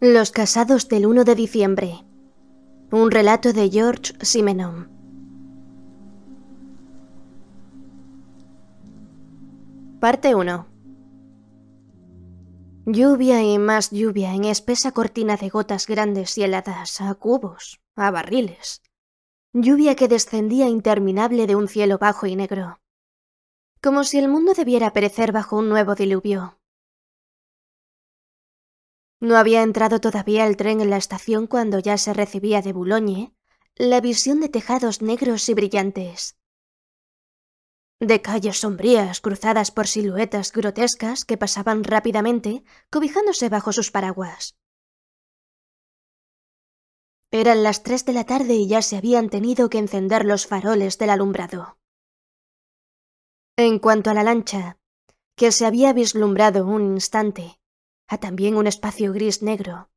Los casados del 1 de diciembre. Un relato de George Simenon. Parte 1. Lluvia y más lluvia en espesa cortina de gotas grandes y heladas, a cubos, a barriles. Lluvia que descendía interminable de un cielo bajo y negro. Como si el mundo debiera perecer bajo un nuevo diluvio, no había entrado todavía el tren en la estación cuando ya se recibía de Boulogne la visión de tejados negros y brillantes. De calles sombrías cruzadas por siluetas grotescas que pasaban rápidamente, cobijándose bajo sus paraguas. Eran las tres de la tarde y ya se habían tenido que encender los faroles del alumbrado. En cuanto a la lancha, que se había vislumbrado un instante, a también un espacio gris negro,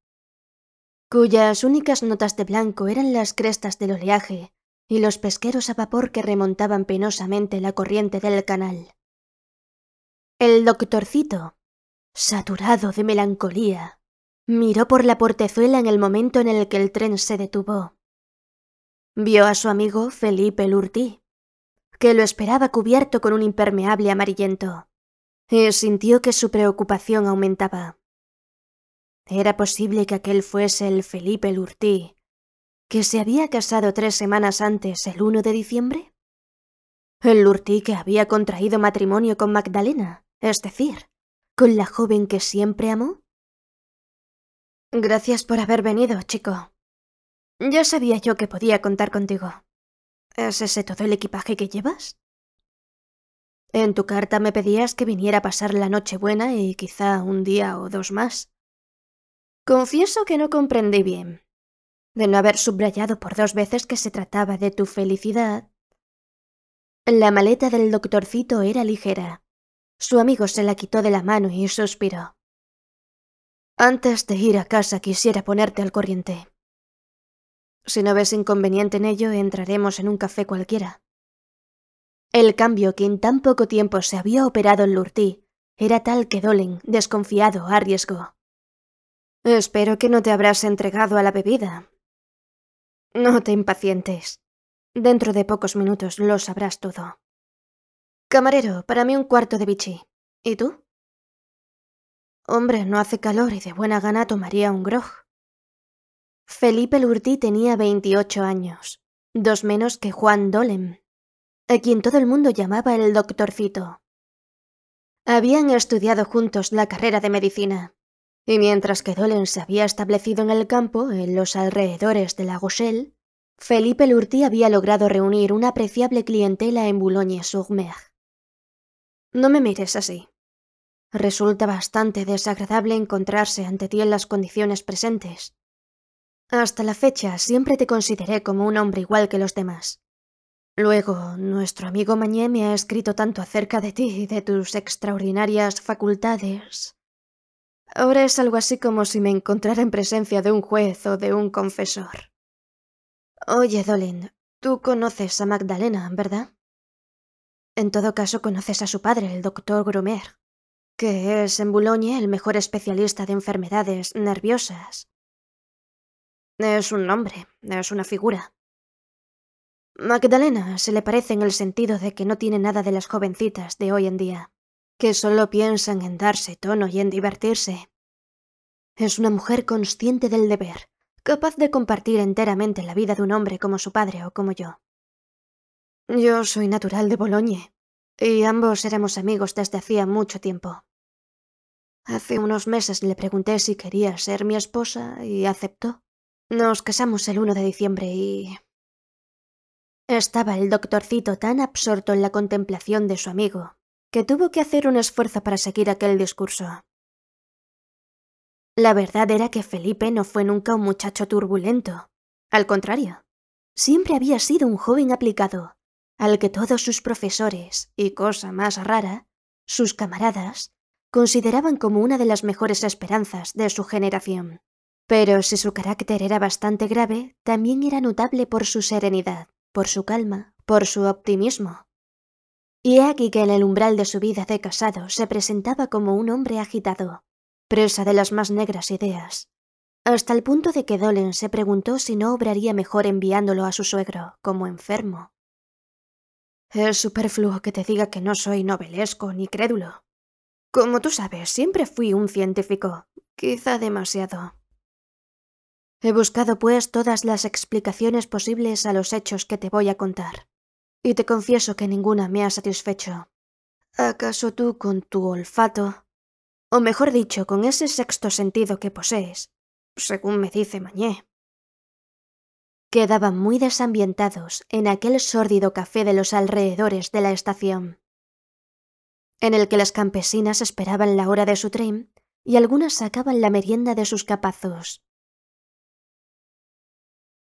cuyas únicas notas de blanco eran las crestas del oleaje y los pesqueros a vapor que remontaban penosamente la corriente del canal. El doctorcito, saturado de melancolía, miró por la portezuela en el momento en el que el tren se detuvo. Vio a su amigo Felipe Lurti que lo esperaba cubierto con un impermeable amarillento, y sintió que su preocupación aumentaba. Era posible que aquel fuese el Felipe Lurtí, que se había casado tres semanas antes, el 1 de diciembre. El Lurtí que había contraído matrimonio con Magdalena, es decir, con la joven que siempre amó. Gracias por haber venido, chico. Ya sabía yo que podía contar contigo. ¿Es ese todo el equipaje que llevas? En tu carta me pedías que viniera a pasar la noche buena y quizá un día o dos más. Confieso que no comprendí bien. De no haber subrayado por dos veces que se trataba de tu felicidad. La maleta del doctorcito era ligera. Su amigo se la quitó de la mano y suspiró. Antes de ir a casa quisiera ponerte al corriente. Si no ves inconveniente en ello, entraremos en un café cualquiera. El cambio que en tan poco tiempo se había operado en Lurti era tal que Dolen, desconfiado, arriesgó. Espero que no te habrás entregado a la bebida. No te impacientes. Dentro de pocos minutos lo sabrás todo. Camarero, para mí un cuarto de bichi. ¿Y tú? Hombre, no hace calor y de buena gana tomaría un grog. Felipe Lurti tenía 28 años, dos menos que Juan Dolem, a quien todo el mundo llamaba el doctorcito. Habían estudiado juntos la carrera de medicina. Y mientras que Dolen se había establecido en el campo, en los alrededores de la Rochelle, Felipe Lurti había logrado reunir una apreciable clientela en Boulogne-sur-Mer. No me mires así. Resulta bastante desagradable encontrarse ante ti en las condiciones presentes. Hasta la fecha siempre te consideré como un hombre igual que los demás. Luego, nuestro amigo Mañé me ha escrito tanto acerca de ti y de tus extraordinarias facultades. Ahora es algo así como si me encontrara en presencia de un juez o de un confesor. Oye, Dolin, tú conoces a Magdalena, ¿verdad? En todo caso, conoces a su padre, el doctor Grumer, que es en Boulogne el mejor especialista de enfermedades nerviosas. Es un nombre, es una figura. Magdalena se le parece en el sentido de que no tiene nada de las jovencitas de hoy en día que solo piensan en darse tono y en divertirse. Es una mujer consciente del deber, capaz de compartir enteramente la vida de un hombre como su padre o como yo. Yo soy natural de Bologne, y ambos éramos amigos desde hacía mucho tiempo. Hace unos meses le pregunté si quería ser mi esposa y aceptó. Nos casamos el 1 de diciembre y... Estaba el doctorcito tan absorto en la contemplación de su amigo que tuvo que hacer un esfuerzo para seguir aquel discurso. La verdad era que Felipe no fue nunca un muchacho turbulento. Al contrario, siempre había sido un joven aplicado, al que todos sus profesores, y cosa más rara, sus camaradas, consideraban como una de las mejores esperanzas de su generación. Pero si su carácter era bastante grave, también era notable por su serenidad, por su calma, por su optimismo, y aquí que en el umbral de su vida de casado se presentaba como un hombre agitado, presa de las más negras ideas, hasta el punto de que Dolen se preguntó si no obraría mejor enviándolo a su suegro, como enfermo. Es superfluo que te diga que no soy novelesco ni crédulo. Como tú sabes, siempre fui un científico, quizá demasiado. He buscado, pues, todas las explicaciones posibles a los hechos que te voy a contar y te confieso que ninguna me ha satisfecho. ¿Acaso tú con tu olfato, o mejor dicho, con ese sexto sentido que posees, según me dice Mañé? Quedaban muy desambientados en aquel sórdido café de los alrededores de la estación, en el que las campesinas esperaban la hora de su tren y algunas sacaban la merienda de sus capazos.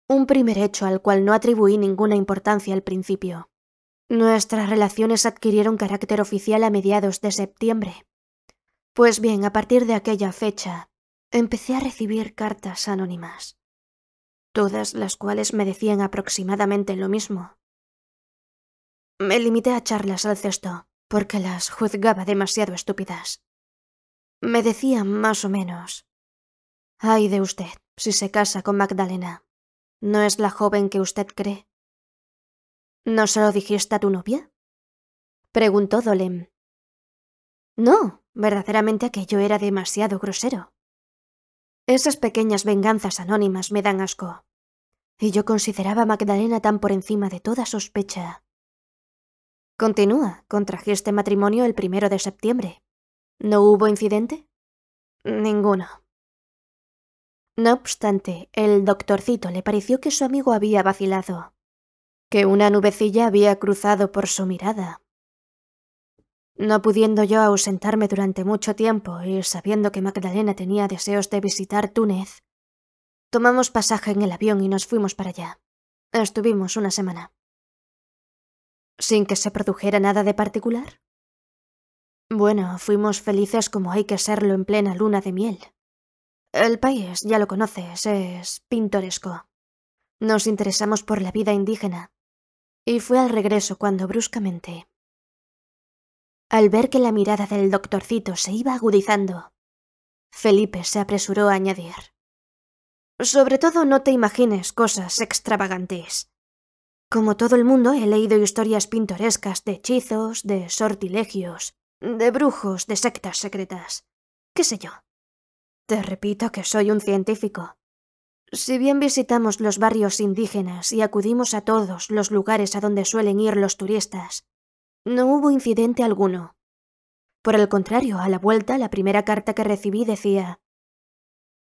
Un primer hecho al cual no atribuí ninguna importancia al principio. Nuestras relaciones adquirieron carácter oficial a mediados de septiembre. Pues bien, a partir de aquella fecha, empecé a recibir cartas anónimas, todas las cuales me decían aproximadamente lo mismo. Me limité a charlas al cesto, porque las juzgaba demasiado estúpidas. Me decían más o menos, ay de usted si se casa con Magdalena. No es la joven que usted cree. ¿No se lo dijiste a tu novia? Preguntó Dolem. No, verdaderamente aquello era demasiado grosero. Esas pequeñas venganzas anónimas me dan asco. Y yo consideraba a Magdalena tan por encima de toda sospecha. Continúa, contrajiste matrimonio el primero de septiembre. ¿No hubo incidente? Ninguno. No obstante, el doctorcito le pareció que su amigo había vacilado, que una nubecilla había cruzado por su mirada. No pudiendo yo ausentarme durante mucho tiempo y sabiendo que Magdalena tenía deseos de visitar Túnez, tomamos pasaje en el avión y nos fuimos para allá. Estuvimos una semana. ¿Sin que se produjera nada de particular? Bueno, fuimos felices como hay que serlo en plena luna de miel. El país, ya lo conoces, es pintoresco. Nos interesamos por la vida indígena. Y fue al regreso cuando bruscamente... Al ver que la mirada del doctorcito se iba agudizando, Felipe se apresuró a añadir. Sobre todo no te imagines cosas extravagantes. Como todo el mundo he leído historias pintorescas de hechizos, de sortilegios, de brujos, de sectas secretas. ¿Qué sé yo? Te repito que soy un científico. Si bien visitamos los barrios indígenas y acudimos a todos los lugares a donde suelen ir los turistas, no hubo incidente alguno. Por el contrario, a la vuelta, la primera carta que recibí decía,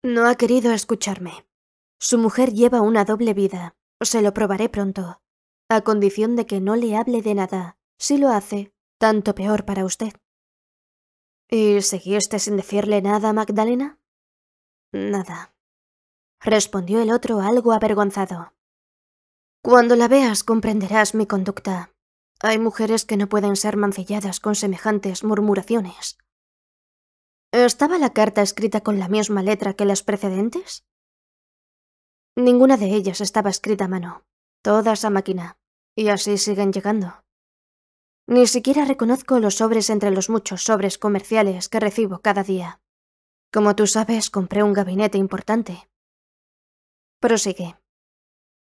No ha querido escucharme. Su mujer lleva una doble vida. Se lo probaré pronto. A condición de que no le hable de nada. Si lo hace, tanto peor para usted. ¿Y seguiste sin decirle nada Magdalena? Nada. Respondió el otro algo avergonzado. Cuando la veas comprenderás mi conducta. Hay mujeres que no pueden ser mancilladas con semejantes murmuraciones. ¿Estaba la carta escrita con la misma letra que las precedentes? Ninguna de ellas estaba escrita a mano, todas a máquina, y así siguen llegando. Ni siquiera reconozco los sobres entre los muchos sobres comerciales que recibo cada día. Como tú sabes, compré un gabinete importante. Prosigue.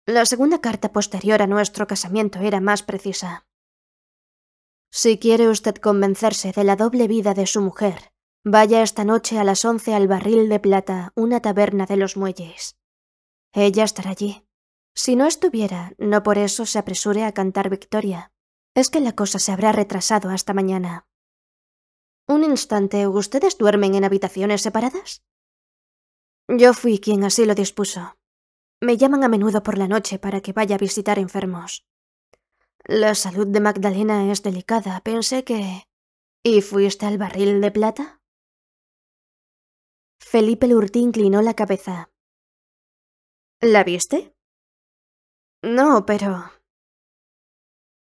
La segunda carta posterior a nuestro casamiento era más precisa. Si quiere usted convencerse de la doble vida de su mujer, vaya esta noche a las once al Barril de Plata, una taberna de los muelles. Ella estará allí. Si no estuviera, no por eso se apresure a cantar victoria. Es que la cosa se habrá retrasado hasta mañana. Un instante, ¿ustedes duermen en habitaciones separadas? Yo fui quien así lo dispuso. Me llaman a menudo por la noche para que vaya a visitar enfermos. La salud de Magdalena es delicada, pensé que... ¿Y fuiste al barril de plata? Felipe Lurti inclinó la cabeza. ¿La viste? No, pero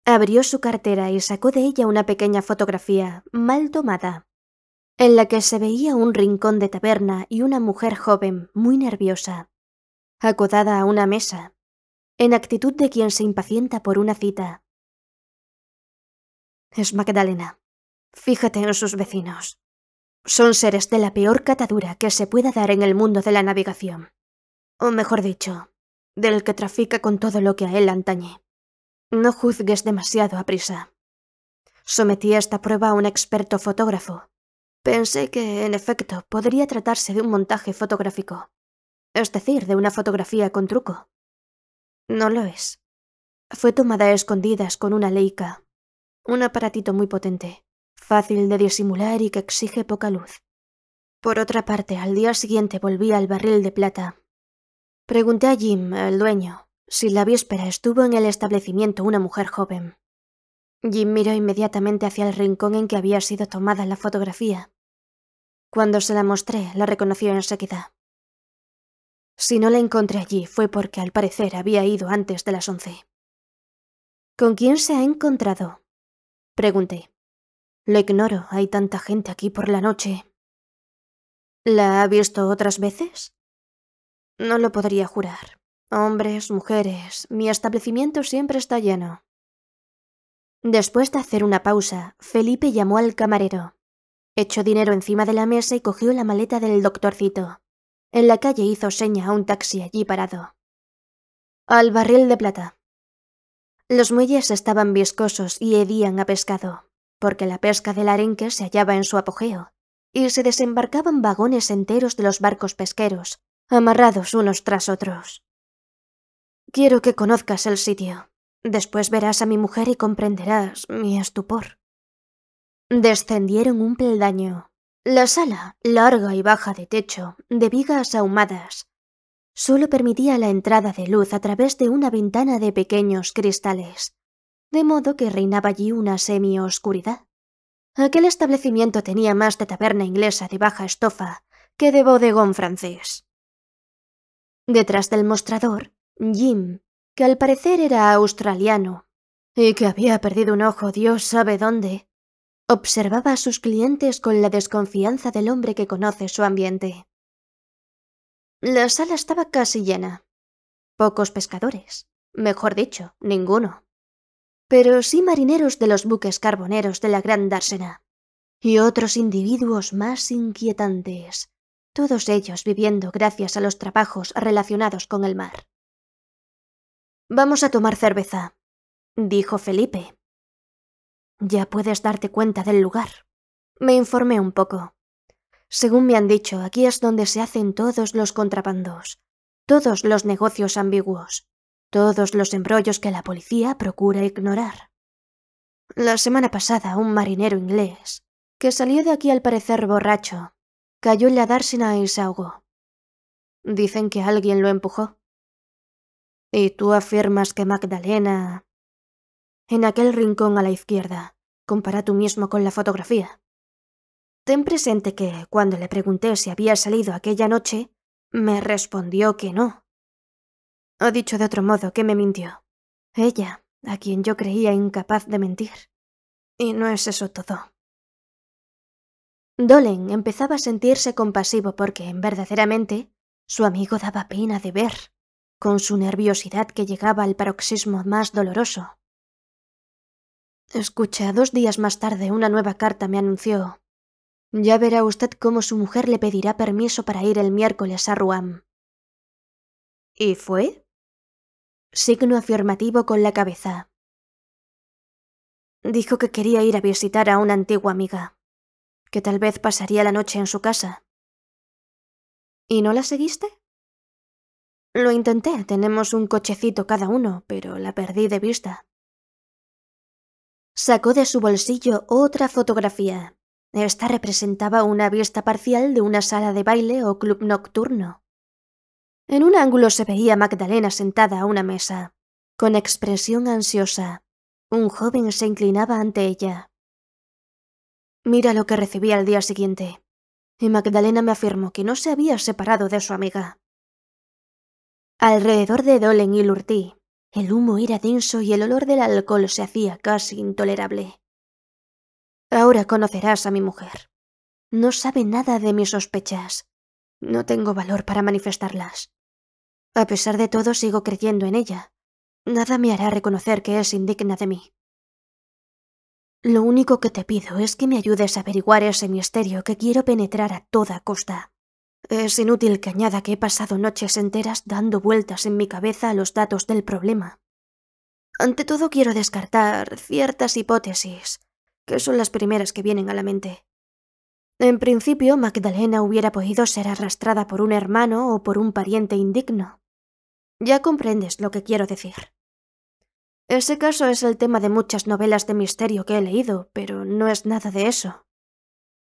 Abrió su cartera y sacó de ella una pequeña fotografía, mal tomada, en la que se veía un rincón de taberna y una mujer joven, muy nerviosa, acodada a una mesa, en actitud de quien se impacienta por una cita. Es Magdalena. Fíjate en sus vecinos. Son seres de la peor catadura que se pueda dar en el mundo de la navegación. O mejor dicho, del que trafica con todo lo que a él antañe. No juzgues demasiado a prisa. Sometí esta prueba a un experto fotógrafo. Pensé que, en efecto, podría tratarse de un montaje fotográfico, es decir, de una fotografía con truco. No lo es. Fue tomada a escondidas con una Leica, un aparatito muy potente, fácil de disimular y que exige poca luz. Por otra parte, al día siguiente volví al barril de plata. Pregunté a Jim, el dueño, si la víspera estuvo en el establecimiento una mujer joven. Jim miró inmediatamente hacia el rincón en que había sido tomada la fotografía. Cuando se la mostré, la reconoció enseguida. Si no la encontré allí fue porque al parecer había ido antes de las once. ¿Con quién se ha encontrado? Pregunté. Lo ignoro, hay tanta gente aquí por la noche. ¿La ha visto otras veces? No lo podría jurar. Hombres, mujeres, mi establecimiento siempre está lleno. Después de hacer una pausa, Felipe llamó al camarero. Echó dinero encima de la mesa y cogió la maleta del doctorcito. En la calle hizo seña a un taxi allí parado. Al barril de plata. Los muelles estaban viscosos y hedían a pescado, porque la pesca del arenque se hallaba en su apogeo, y se desembarcaban vagones enteros de los barcos pesqueros, amarrados unos tras otros. Quiero que conozcas el sitio. Después verás a mi mujer y comprenderás mi estupor. Descendieron un peldaño. La sala, larga y baja de techo, de vigas ahumadas, solo permitía la entrada de luz a través de una ventana de pequeños cristales, de modo que reinaba allí una semi-oscuridad. Aquel establecimiento tenía más de taberna inglesa de baja estofa que de bodegón francés. Detrás del mostrador Jim, que al parecer era australiano y que había perdido un ojo Dios sabe dónde, observaba a sus clientes con la desconfianza del hombre que conoce su ambiente. La sala estaba casi llena. Pocos pescadores, mejor dicho, ninguno. Pero sí marineros de los buques carboneros de la Gran Dársena. Y otros individuos más inquietantes, todos ellos viviendo gracias a los trabajos relacionados con el mar. Vamos a tomar cerveza, dijo Felipe. Ya puedes darte cuenta del lugar. Me informé un poco. Según me han dicho, aquí es donde se hacen todos los contrabandos, todos los negocios ambiguos, todos los embrollos que la policía procura ignorar. La semana pasada, un marinero inglés, que salió de aquí al parecer borracho, cayó en la dársena y se ahogó. Dicen que alguien lo empujó. Y tú afirmas que Magdalena... En aquel rincón a la izquierda, compara tú mismo con la fotografía. Ten presente que, cuando le pregunté si había salido aquella noche, me respondió que no. O dicho de otro modo, que me mintió. Ella, a quien yo creía incapaz de mentir. Y no es eso todo. Dolen empezaba a sentirse compasivo porque, verdaderamente, su amigo daba pena de ver con su nerviosidad que llegaba al paroxismo más doloroso. Escucha, dos días más tarde una nueva carta me anunció. Ya verá usted cómo su mujer le pedirá permiso para ir el miércoles a Ruam. ¿Y fue? Signo afirmativo con la cabeza. Dijo que quería ir a visitar a una antigua amiga, que tal vez pasaría la noche en su casa. ¿Y no la seguiste? Lo intenté, tenemos un cochecito cada uno, pero la perdí de vista. Sacó de su bolsillo otra fotografía. Esta representaba una vista parcial de una sala de baile o club nocturno. En un ángulo se veía a Magdalena sentada a una mesa, con expresión ansiosa. Un joven se inclinaba ante ella. Mira lo que recibí al día siguiente. Y Magdalena me afirmó que no se había separado de su amiga. Alrededor de Dolen y Lurtí, el humo era denso y el olor del alcohol se hacía casi intolerable. Ahora conocerás a mi mujer. No sabe nada de mis sospechas. No tengo valor para manifestarlas. A pesar de todo, sigo creyendo en ella. Nada me hará reconocer que es indigna de mí. Lo único que te pido es que me ayudes a averiguar ese misterio que quiero penetrar a toda costa. Es inútil que añada que he pasado noches enteras dando vueltas en mi cabeza a los datos del problema. Ante todo quiero descartar ciertas hipótesis, que son las primeras que vienen a la mente. En principio, Magdalena hubiera podido ser arrastrada por un hermano o por un pariente indigno. Ya comprendes lo que quiero decir. Ese caso es el tema de muchas novelas de misterio que he leído, pero no es nada de eso.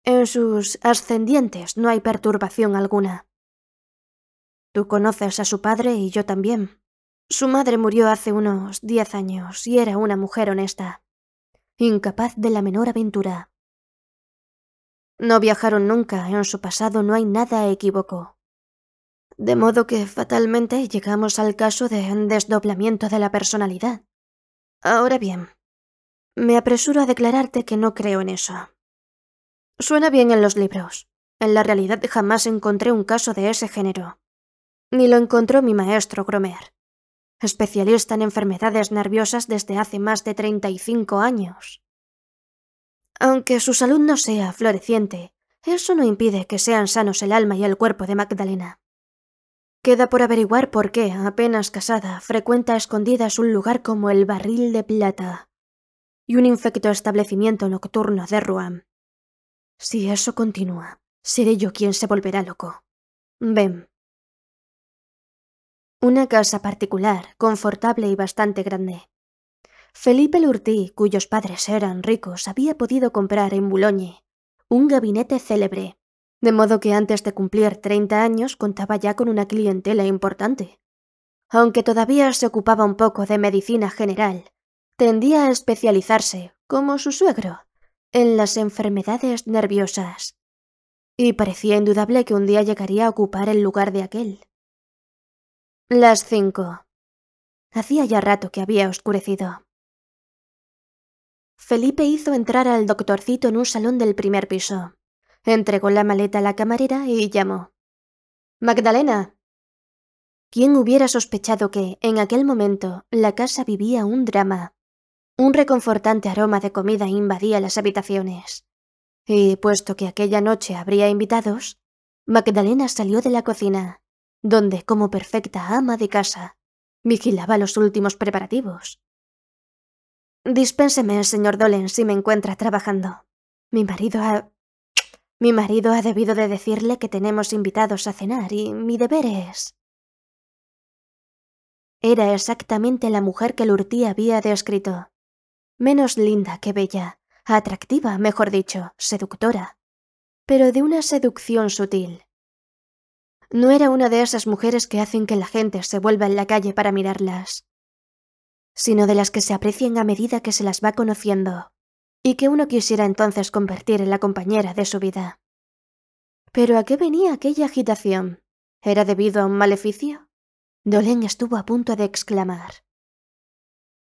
En sus ascendientes no hay perturbación alguna. Tú conoces a su padre y yo también. Su madre murió hace unos diez años y era una mujer honesta, incapaz de la menor aventura. No viajaron nunca, en su pasado no hay nada equívoco. De modo que fatalmente llegamos al caso de desdoblamiento de la personalidad. Ahora bien, me apresuro a declararte que no creo en eso. Suena bien en los libros. En la realidad jamás encontré un caso de ese género. Ni lo encontró mi maestro Gromer, especialista en enfermedades nerviosas desde hace más de 35 años. Aunque su salud no sea floreciente, eso no impide que sean sanos el alma y el cuerpo de Magdalena. Queda por averiguar por qué, apenas casada, frecuenta a escondidas un lugar como el Barril de Plata y un infecto establecimiento nocturno de Ruam. Si eso continúa, seré yo quien se volverá loco. Ven. Una casa particular, confortable y bastante grande. Felipe Lurtí, cuyos padres eran ricos, había podido comprar en Boulogne un gabinete célebre, de modo que antes de cumplir 30 años contaba ya con una clientela importante. Aunque todavía se ocupaba un poco de medicina general, tendía a especializarse, como su suegro, en las enfermedades nerviosas, y parecía indudable que un día llegaría a ocupar el lugar de aquel. Las cinco. Hacía ya rato que había oscurecido. Felipe hizo entrar al doctorcito en un salón del primer piso. Entregó la maleta a la camarera y llamó. Magdalena. ¿Quién hubiera sospechado que, en aquel momento, la casa vivía un drama? Un reconfortante aroma de comida invadía las habitaciones. Y puesto que aquella noche habría invitados, Magdalena salió de la cocina, donde, como perfecta ama de casa, vigilaba los últimos preparativos. Dispénseme, señor Dolen, si me encuentra trabajando. Mi marido ha... Mi marido ha debido de decirle que tenemos invitados a cenar y mi deber es... Era exactamente la mujer que Lurtí había descrito menos linda que bella, atractiva, mejor dicho, seductora, pero de una seducción sutil. No era una de esas mujeres que hacen que la gente se vuelva en la calle para mirarlas, sino de las que se aprecian a medida que se las va conociendo, y que uno quisiera entonces convertir en la compañera de su vida. ¿Pero a qué venía aquella agitación? ¿Era debido a un maleficio? Dolén estuvo a punto de exclamar.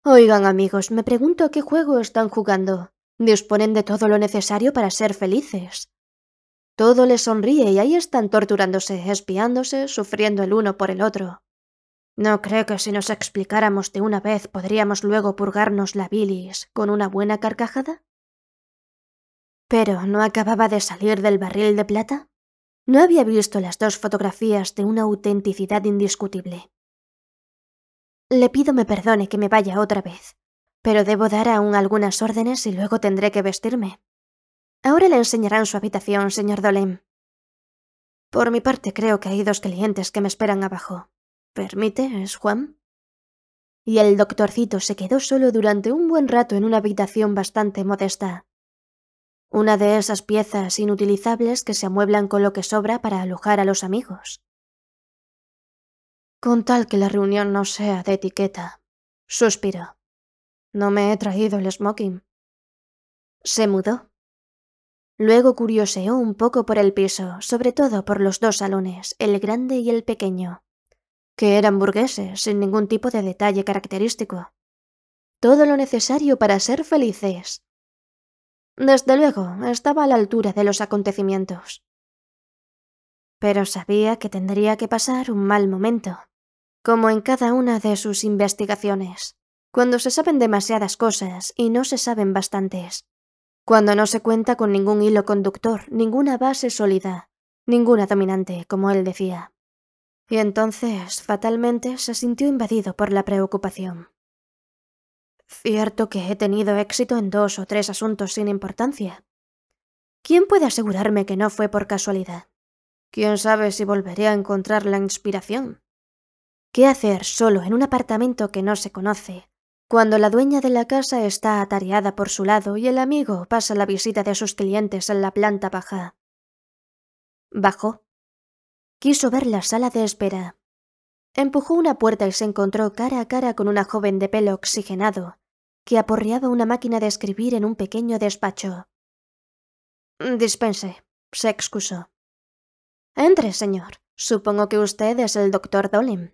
Oigan amigos, me pregunto a qué juego están jugando. Disponen de todo lo necesario para ser felices. Todo les sonríe y ahí están torturándose, espiándose, sufriendo el uno por el otro. No creo que si nos explicáramos de una vez podríamos luego purgarnos la bilis con una buena carcajada. Pero ¿no acababa de salir del barril de plata? No había visto las dos fotografías de una autenticidad indiscutible. Le pido me perdone que me vaya otra vez, pero debo dar aún algunas órdenes y luego tendré que vestirme. Ahora le enseñarán su habitación, señor Dolem. Por mi parte creo que hay dos clientes que me esperan abajo. ¿Permite, es Juan? Y el doctorcito se quedó solo durante un buen rato en una habitación bastante modesta. Una de esas piezas inutilizables que se amueblan con lo que sobra para alojar a los amigos. Con tal que la reunión no sea de etiqueta. —suspiró—, No me he traído el smoking. Se mudó. Luego curioseó un poco por el piso, sobre todo por los dos salones, el grande y el pequeño, que eran burgueses, sin ningún tipo de detalle característico. Todo lo necesario para ser felices. Desde luego, estaba a la altura de los acontecimientos. Pero sabía que tendría que pasar un mal momento como en cada una de sus investigaciones, cuando se saben demasiadas cosas y no se saben bastantes, cuando no se cuenta con ningún hilo conductor, ninguna base sólida, ninguna dominante, como él decía. Y entonces, fatalmente, se sintió invadido por la preocupación. Cierto que he tenido éxito en dos o tres asuntos sin importancia. ¿Quién puede asegurarme que no fue por casualidad? ¿Quién sabe si volveré a encontrar la inspiración? ¿Qué hacer solo en un apartamento que no se conoce? Cuando la dueña de la casa está atareada por su lado y el amigo pasa la visita de sus clientes en la planta baja. Bajó. Quiso ver la sala de espera. Empujó una puerta y se encontró cara a cara con una joven de pelo oxigenado, que aporreaba una máquina de escribir en un pequeño despacho. Dispense, se excusó. Entre, señor. Supongo que usted es el doctor Dolim.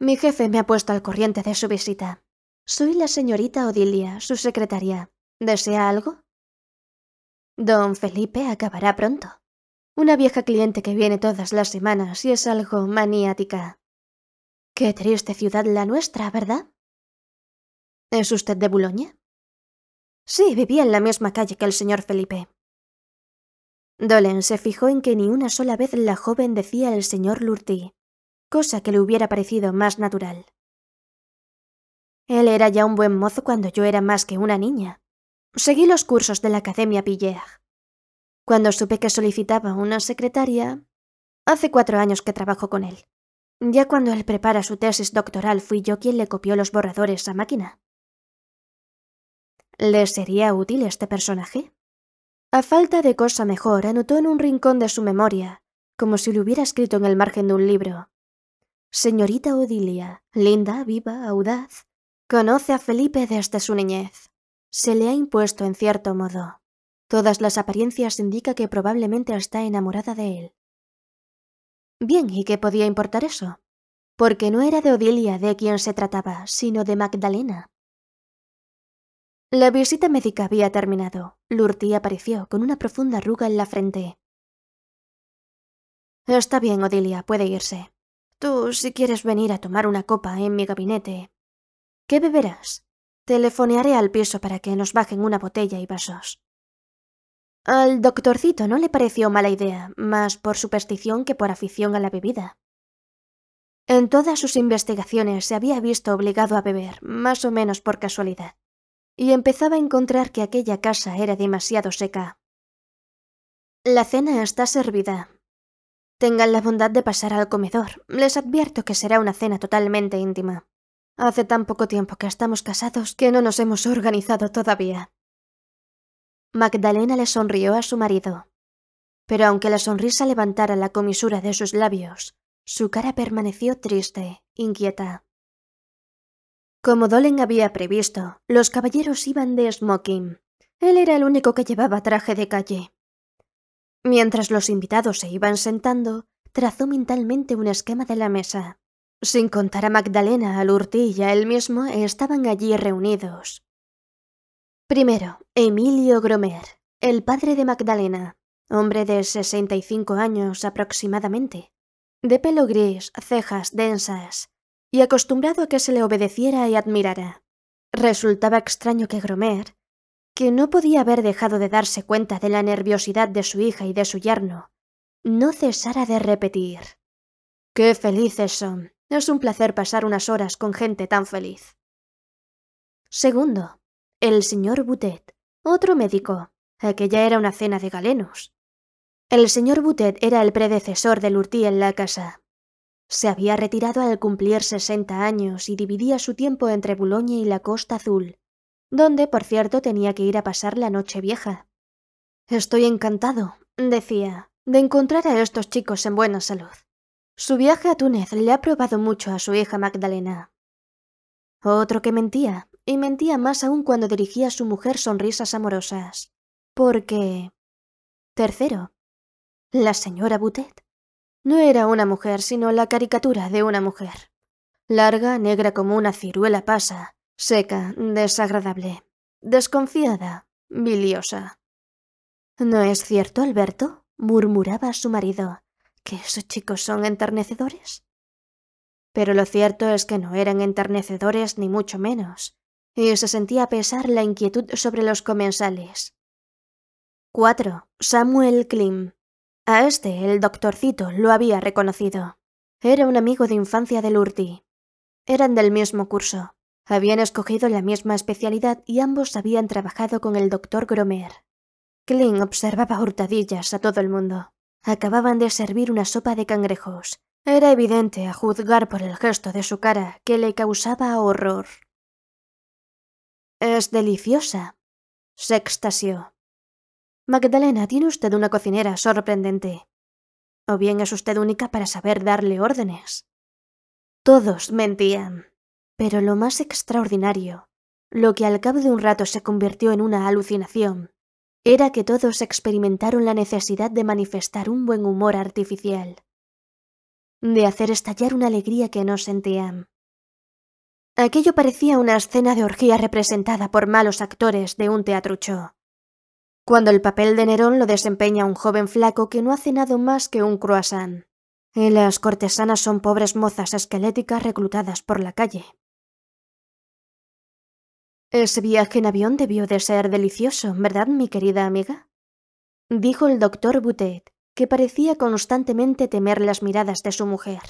Mi jefe me ha puesto al corriente de su visita. Soy la señorita Odilia, su secretaria. ¿Desea algo? Don Felipe acabará pronto. Una vieja cliente que viene todas las semanas y es algo maniática. Qué triste ciudad la nuestra, ¿verdad? ¿Es usted de Boulogne? Sí, vivía en la misma calle que el señor Felipe. Dolen se fijó en que ni una sola vez la joven decía el señor Lurti cosa que le hubiera parecido más natural. Él era ya un buen mozo cuando yo era más que una niña. Seguí los cursos de la Academia Pilleag. Cuando supe que solicitaba una secretaria, hace cuatro años que trabajo con él. Ya cuando él prepara su tesis doctoral fui yo quien le copió los borradores a máquina. ¿Le sería útil este personaje? A falta de cosa mejor, anotó en un rincón de su memoria, como si lo hubiera escrito en el margen de un libro. Señorita Odilia, linda, viva, audaz, conoce a Felipe desde su niñez. Se le ha impuesto en cierto modo. Todas las apariencias indican que probablemente está enamorada de él. Bien, ¿y qué podía importar eso? Porque no era de Odilia de quien se trataba, sino de Magdalena. La visita médica había terminado. Lurti apareció con una profunda arruga en la frente. Está bien, Odilia, puede irse. Tú, si quieres venir a tomar una copa en mi gabinete. ¿Qué beberás? Telefonearé al piso para que nos bajen una botella y vasos. Al doctorcito no le pareció mala idea, más por superstición que por afición a la bebida. En todas sus investigaciones se había visto obligado a beber, más o menos por casualidad, y empezaba a encontrar que aquella casa era demasiado seca. La cena está servida, Tengan la bondad de pasar al comedor. Les advierto que será una cena totalmente íntima. Hace tan poco tiempo que estamos casados que no nos hemos organizado todavía. Magdalena le sonrió a su marido. Pero aunque la sonrisa levantara la comisura de sus labios, su cara permaneció triste, inquieta. Como Dolen había previsto, los caballeros iban de smoking. Él era el único que llevaba traje de calle, Mientras los invitados se iban sentando, trazó mentalmente un esquema de la mesa. Sin contar a Magdalena, al a él mismo, estaban allí reunidos. Primero, Emilio Gromer, el padre de Magdalena, hombre de 65 años aproximadamente, de pelo gris, cejas densas, y acostumbrado a que se le obedeciera y admirara. Resultaba extraño que Gromer, que no podía haber dejado de darse cuenta de la nerviosidad de su hija y de su yerno, no cesara de repetir. ¡Qué felices son! Es un placer pasar unas horas con gente tan feliz. Segundo, el señor Butet, otro médico, aquella era una cena de galenos. El señor Butet era el predecesor de Lurtí en la casa. Se había retirado al cumplir sesenta años y dividía su tiempo entre Boulogne y la Costa Azul, donde, por cierto, tenía que ir a pasar la noche vieja. Estoy encantado, decía, de encontrar a estos chicos en buena salud. Su viaje a Túnez le ha probado mucho a su hija Magdalena. Otro que mentía, y mentía más aún cuando dirigía a su mujer sonrisas amorosas. Porque... Tercero, la señora Butet no era una mujer, sino la caricatura de una mujer. Larga, negra como una ciruela pasa, Seca, desagradable, desconfiada, biliosa. ¿No es cierto, Alberto? murmuraba su marido, que esos chicos son enternecedores. Pero lo cierto es que no eran enternecedores ni mucho menos, y se sentía pesar la inquietud sobre los comensales. 4. Samuel Klim. A este el doctorcito lo había reconocido. Era un amigo de infancia del Urti. Eran del mismo curso. Habían escogido la misma especialidad y ambos habían trabajado con el doctor Gromer. Kling observaba hurtadillas a todo el mundo. Acababan de servir una sopa de cangrejos. Era evidente, a juzgar por el gesto de su cara, que le causaba horror. Es deliciosa, se extasió. Magdalena, tiene usted una cocinera sorprendente. O bien es usted única para saber darle órdenes. Todos mentían. Pero lo más extraordinario, lo que al cabo de un rato se convirtió en una alucinación, era que todos experimentaron la necesidad de manifestar un buen humor artificial, de hacer estallar una alegría que no sentían. Aquello parecía una escena de orgía representada por malos actores de un teatrucho. Cuando el papel de Nerón lo desempeña un joven flaco que no hace nada más que un croissant. Y las cortesanas son pobres mozas esqueléticas reclutadas por la calle, ese viaje en avión debió de ser delicioso, ¿verdad, mi querida amiga? Dijo el doctor Butet, que parecía constantemente temer las miradas de su mujer.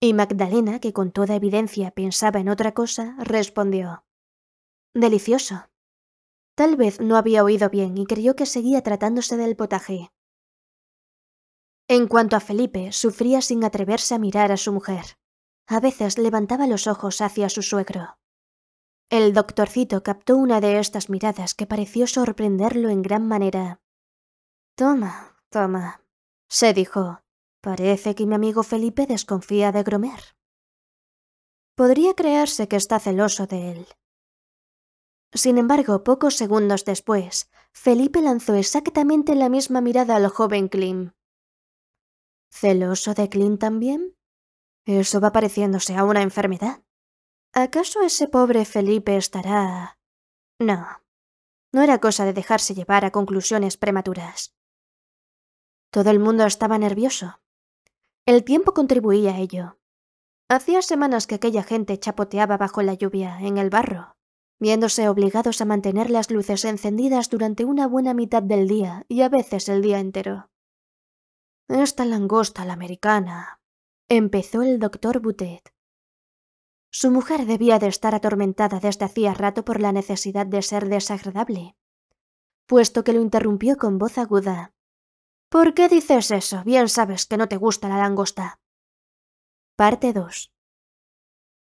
Y Magdalena, que con toda evidencia pensaba en otra cosa, respondió. Delicioso. Tal vez no había oído bien y creyó que seguía tratándose del potaje. En cuanto a Felipe, sufría sin atreverse a mirar a su mujer. A veces levantaba los ojos hacia su suegro, el doctorcito captó una de estas miradas que pareció sorprenderlo en gran manera. Toma, toma, se dijo. Parece que mi amigo Felipe desconfía de Gromer. Podría creerse que está celoso de él. Sin embargo, pocos segundos después, Felipe lanzó exactamente la misma mirada al joven Klim. ¿Celoso de Klim también? Eso va pareciéndose a una enfermedad. ¿Acaso ese pobre Felipe estará...? No. No era cosa de dejarse llevar a conclusiones prematuras. Todo el mundo estaba nervioso. El tiempo contribuía a ello. Hacía semanas que aquella gente chapoteaba bajo la lluvia, en el barro, viéndose obligados a mantener las luces encendidas durante una buena mitad del día y a veces el día entero. Esta langosta la americana, empezó el doctor Butet, su mujer debía de estar atormentada desde hacía rato por la necesidad de ser desagradable, puesto que lo interrumpió con voz aguda. ¿Por qué dices eso? Bien sabes que no te gusta la langosta. Parte 2.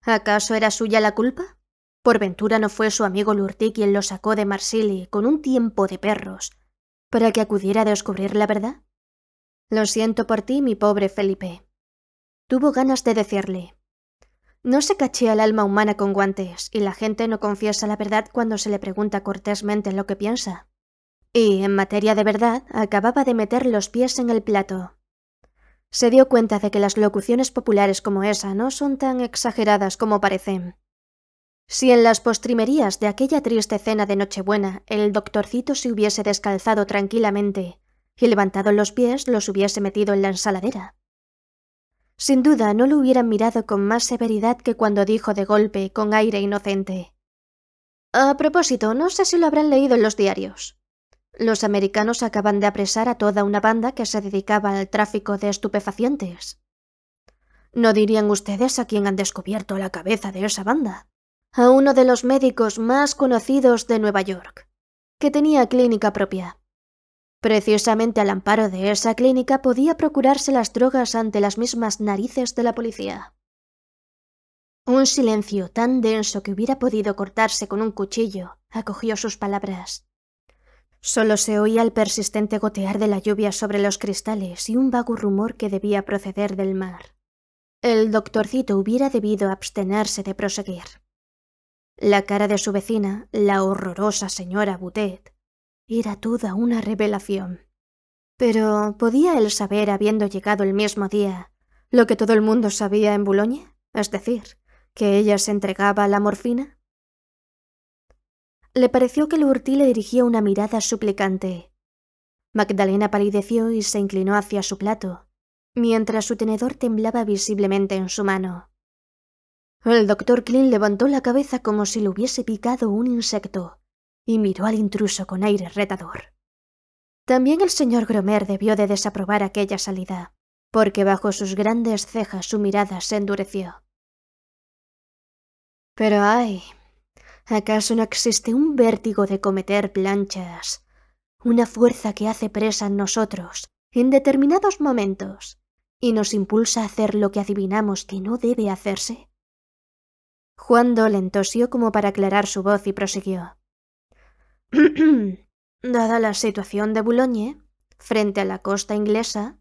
¿Acaso era suya la culpa? Por ventura no fue su amigo Lurti quien lo sacó de Marsili con un tiempo de perros para que acudiera a descubrir la verdad. Lo siento por ti, mi pobre Felipe. Tuvo ganas de decirle, no se cachea el alma humana con guantes, y la gente no confiesa la verdad cuando se le pregunta cortésmente lo que piensa. Y, en materia de verdad, acababa de meter los pies en el plato. Se dio cuenta de que las locuciones populares como esa no son tan exageradas como parecen. Si en las postrimerías de aquella triste cena de Nochebuena el doctorcito se hubiese descalzado tranquilamente y levantado los pies los hubiese metido en la ensaladera, sin duda no lo hubieran mirado con más severidad que cuando dijo de golpe, con aire inocente. A propósito, no sé si lo habrán leído en los diarios. Los americanos acaban de apresar a toda una banda que se dedicaba al tráfico de estupefacientes. ¿No dirían ustedes a quién han descubierto la cabeza de esa banda? A uno de los médicos más conocidos de Nueva York, que tenía clínica propia. Precisamente al amparo de esa clínica podía procurarse las drogas ante las mismas narices de la policía. Un silencio tan denso que hubiera podido cortarse con un cuchillo acogió sus palabras. Solo se oía el persistente gotear de la lluvia sobre los cristales y un vago rumor que debía proceder del mar. El doctorcito hubiera debido abstenerse de proseguir. La cara de su vecina, la horrorosa señora Boutet, era toda una revelación. Pero ¿podía él saber, habiendo llegado el mismo día, lo que todo el mundo sabía en Boulogne? Es decir, que ella se entregaba a la morfina. Le pareció que Lurti le dirigía una mirada suplicante. Magdalena palideció y se inclinó hacia su plato, mientras su tenedor temblaba visiblemente en su mano. El doctor Klein levantó la cabeza como si le hubiese picado un insecto y miró al intruso con aire retador. También el señor Gromer debió de desaprobar aquella salida, porque bajo sus grandes cejas su mirada se endureció. Pero ay, ¿acaso no existe un vértigo de cometer planchas? Una fuerza que hace presa en nosotros, en determinados momentos, y nos impulsa a hacer lo que adivinamos que no debe hacerse. Juan Dolentosio como para aclarar su voz y prosiguió. Dada la situación de Boulogne, frente a la costa inglesa,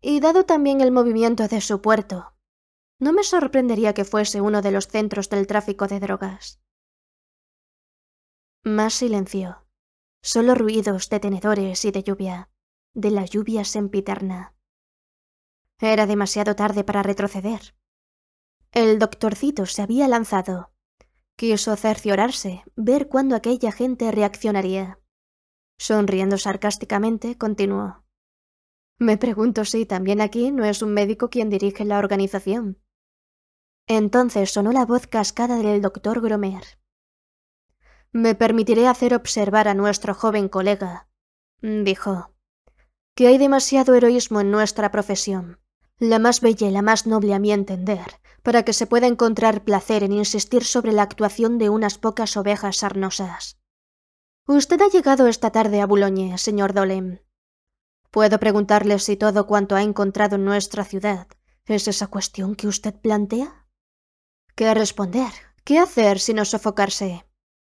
y dado también el movimiento de su puerto, no me sorprendería que fuese uno de los centros del tráfico de drogas. Más silencio. Solo ruidos de tenedores y de lluvia, de la lluvia sempiterna. Era demasiado tarde para retroceder. El doctorcito se había lanzado, Quiso cerciorarse, ver cuándo aquella gente reaccionaría. Sonriendo sarcásticamente, continuó. Me pregunto si también aquí no es un médico quien dirige la organización. Entonces sonó la voz cascada del doctor Gromer. Me permitiré hacer observar a nuestro joven colega, dijo, que hay demasiado heroísmo en nuestra profesión la más bella y la más noble a mi entender, para que se pueda encontrar placer en insistir sobre la actuación de unas pocas ovejas sarnosas. Usted ha llegado esta tarde a Boulogne, señor Dolem. Puedo preguntarle si todo cuanto ha encontrado en nuestra ciudad es esa cuestión que usted plantea. ¿Qué responder? ¿Qué hacer sino sofocarse?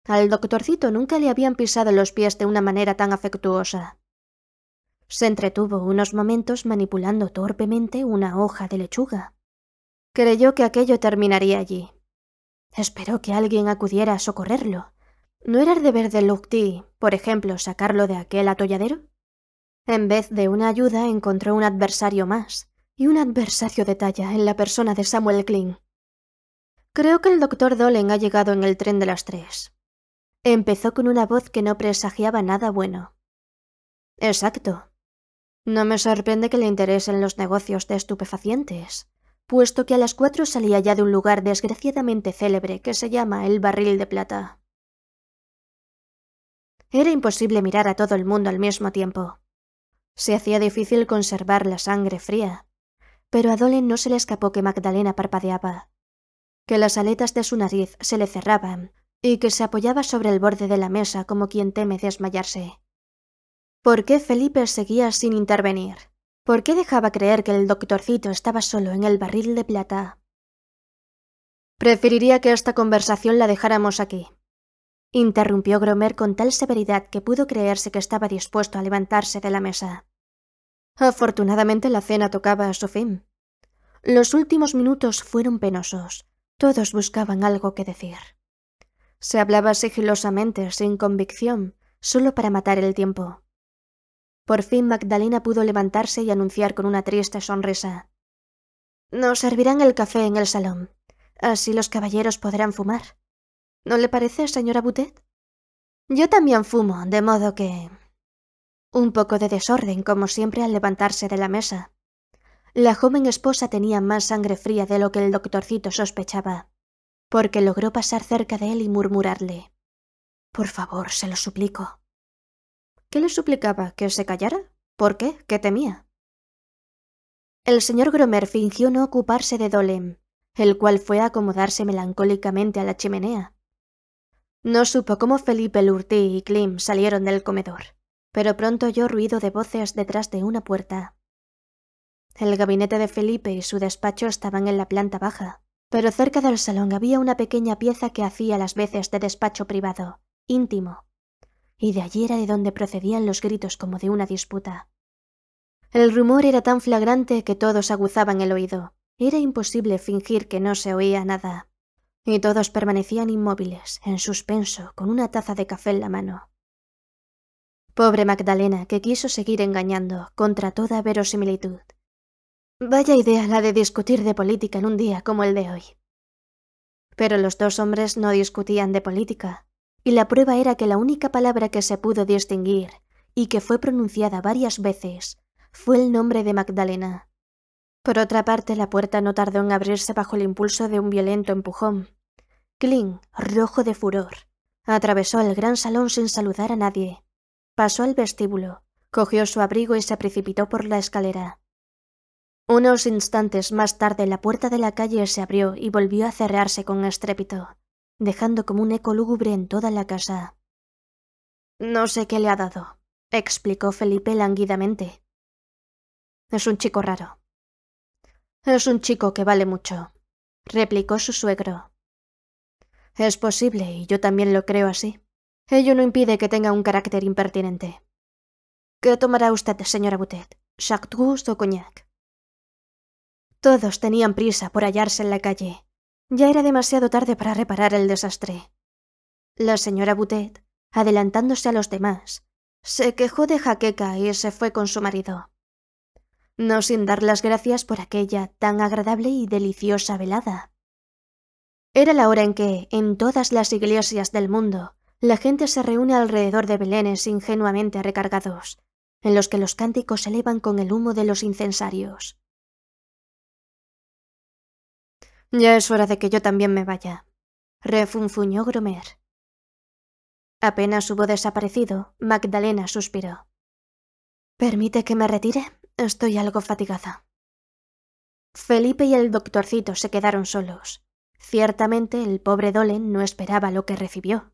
Al doctorcito nunca le habían pisado los pies de una manera tan afectuosa. Se entretuvo unos momentos manipulando torpemente una hoja de lechuga. Creyó que aquello terminaría allí. Esperó que alguien acudiera a socorrerlo. ¿No era el deber de Lucti, por ejemplo, sacarlo de aquel atolladero? En vez de una ayuda, encontró un adversario más, y un adversario de talla en la persona de Samuel Kling. Creo que el doctor Dolan ha llegado en el tren de las tres. Empezó con una voz que no presagiaba nada bueno. Exacto, no me sorprende que le interesen los negocios de estupefacientes, puesto que a las cuatro salía ya de un lugar desgraciadamente célebre que se llama el Barril de Plata. Era imposible mirar a todo el mundo al mismo tiempo. Se hacía difícil conservar la sangre fría, pero a Dolen no se le escapó que Magdalena parpadeaba, que las aletas de su nariz se le cerraban y que se apoyaba sobre el borde de la mesa como quien teme desmayarse. ¿Por qué Felipe seguía sin intervenir? ¿Por qué dejaba creer que el doctorcito estaba solo en el barril de plata? Preferiría que esta conversación la dejáramos aquí, interrumpió Gromer con tal severidad que pudo creerse que estaba dispuesto a levantarse de la mesa. Afortunadamente la cena tocaba a su fin. Los últimos minutos fueron penosos. Todos buscaban algo que decir. Se hablaba sigilosamente, sin convicción, solo para matar el tiempo. Por fin Magdalena pudo levantarse y anunciar con una triste sonrisa. Nos servirán el café en el salón. Así los caballeros podrán fumar. ¿No le parece, señora Butet? Yo también fumo, de modo que... Un poco de desorden, como siempre, al levantarse de la mesa. La joven esposa tenía más sangre fría de lo que el doctorcito sospechaba, porque logró pasar cerca de él y murmurarle. Por favor, se lo suplico. ¿Qué le suplicaba? ¿Que se callara? ¿Por qué? ¿Qué temía? El señor Gromer fingió no ocuparse de Dolem, el cual fue a acomodarse melancólicamente a la chimenea. No supo cómo Felipe Lurti y Klim salieron del comedor, pero pronto oyó ruido de voces detrás de una puerta. El gabinete de Felipe y su despacho estaban en la planta baja, pero cerca del salón había una pequeña pieza que hacía las veces de despacho privado, íntimo, y de allí era de donde procedían los gritos como de una disputa. El rumor era tan flagrante que todos aguzaban el oído. Era imposible fingir que no se oía nada. Y todos permanecían inmóviles, en suspenso, con una taza de café en la mano. Pobre Magdalena, que quiso seguir engañando, contra toda verosimilitud. Vaya idea la de discutir de política en un día como el de hoy. Pero los dos hombres no discutían de política, y la prueba era que la única palabra que se pudo distinguir, y que fue pronunciada varias veces, fue el nombre de Magdalena. Por otra parte, la puerta no tardó en abrirse bajo el impulso de un violento empujón. Kling, rojo de furor, atravesó el gran salón sin saludar a nadie. Pasó al vestíbulo, cogió su abrigo y se precipitó por la escalera. Unos instantes más tarde la puerta de la calle se abrió y volvió a cerrarse con estrépito dejando como un eco lúgubre en toda la casa. No sé qué le ha dado, explicó Felipe languidamente. Es un chico raro. Es un chico que vale mucho, replicó su suegro. Es posible, y yo también lo creo así. Ello no impide que tenga un carácter impertinente. ¿Qué tomará usted, señora Butet? ¿Chartreuse o cognac? Todos tenían prisa por hallarse en la calle, ya era demasiado tarde para reparar el desastre. La señora Butet, adelantándose a los demás, se quejó de Jaqueca y se fue con su marido. No sin dar las gracias por aquella tan agradable y deliciosa velada. Era la hora en que, en todas las iglesias del mundo, la gente se reúne alrededor de belenes ingenuamente recargados, en los que los cánticos se elevan con el humo de los incensarios. Ya es hora de que yo también me vaya, refunfuñó Gromer. Apenas hubo desaparecido, Magdalena suspiró. ¿Permite que me retire? Estoy algo fatigada. Felipe y el doctorcito se quedaron solos. Ciertamente el pobre Dolen no esperaba lo que recibió.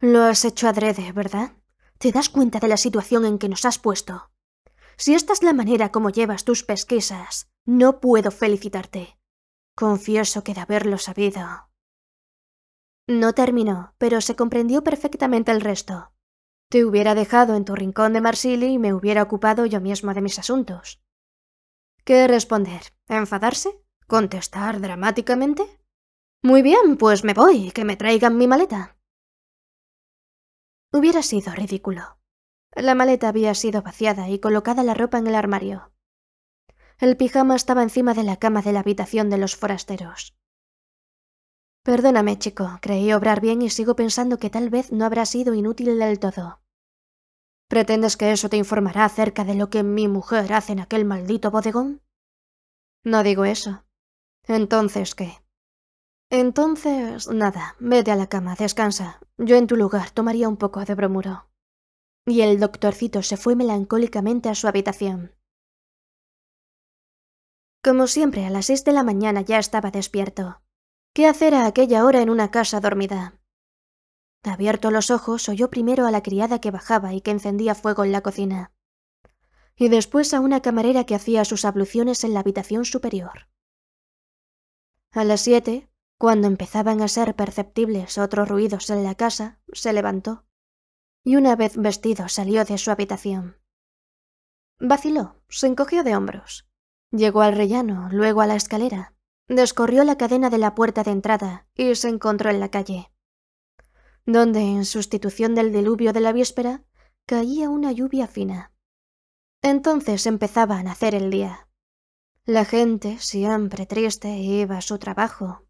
Lo has hecho adrede, ¿verdad? ¿Te das cuenta de la situación en que nos has puesto? Si esta es la manera como llevas tus pesquisas, no puedo felicitarte. Confieso que de haberlo sabido. No terminó, pero se comprendió perfectamente el resto. Te hubiera dejado en tu rincón de Marsili y me hubiera ocupado yo mismo de mis asuntos. ¿Qué responder? ¿Enfadarse? ¿Contestar dramáticamente? Muy bien, pues me voy, que me traigan mi maleta. Hubiera sido ridículo. La maleta había sido vaciada y colocada la ropa en el armario. El pijama estaba encima de la cama de la habitación de los forasteros. Perdóname, chico, creí obrar bien y sigo pensando que tal vez no habrá sido inútil del todo. ¿Pretendes que eso te informará acerca de lo que mi mujer hace en aquel maldito bodegón? No digo eso. Entonces, ¿qué? Entonces, nada, vete a la cama, descansa. Yo en tu lugar tomaría un poco de bromuro. Y el doctorcito se fue melancólicamente a su habitación. Como siempre, a las seis de la mañana ya estaba despierto. ¿Qué hacer a aquella hora en una casa dormida? Abierto los ojos, oyó primero a la criada que bajaba y que encendía fuego en la cocina, y después a una camarera que hacía sus abluciones en la habitación superior. A las siete, cuando empezaban a ser perceptibles otros ruidos en la casa, se levantó y una vez vestido salió de su habitación. Vaciló, se encogió de hombros. Llegó al rellano, luego a la escalera, descorrió la cadena de la puerta de entrada y se encontró en la calle, donde, en sustitución del diluvio de la víspera, caía una lluvia fina. Entonces empezaba a nacer el día. La gente, siempre triste, iba a su trabajo.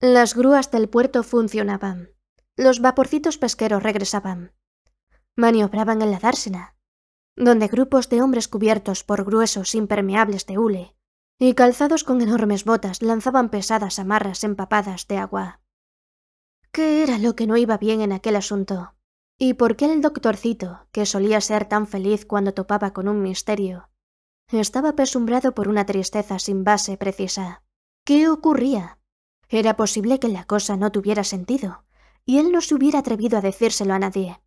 Las grúas del puerto funcionaban. Los vaporcitos pesqueros regresaban. Maniobraban en la dársena donde grupos de hombres cubiertos por gruesos impermeables de hule y calzados con enormes botas lanzaban pesadas amarras empapadas de agua. ¿Qué era lo que no iba bien en aquel asunto? ¿Y por qué el doctorcito, que solía ser tan feliz cuando topaba con un misterio, estaba presumbrado por una tristeza sin base precisa? ¿Qué ocurría? Era posible que la cosa no tuviera sentido, y él no se hubiera atrevido a decírselo a nadie.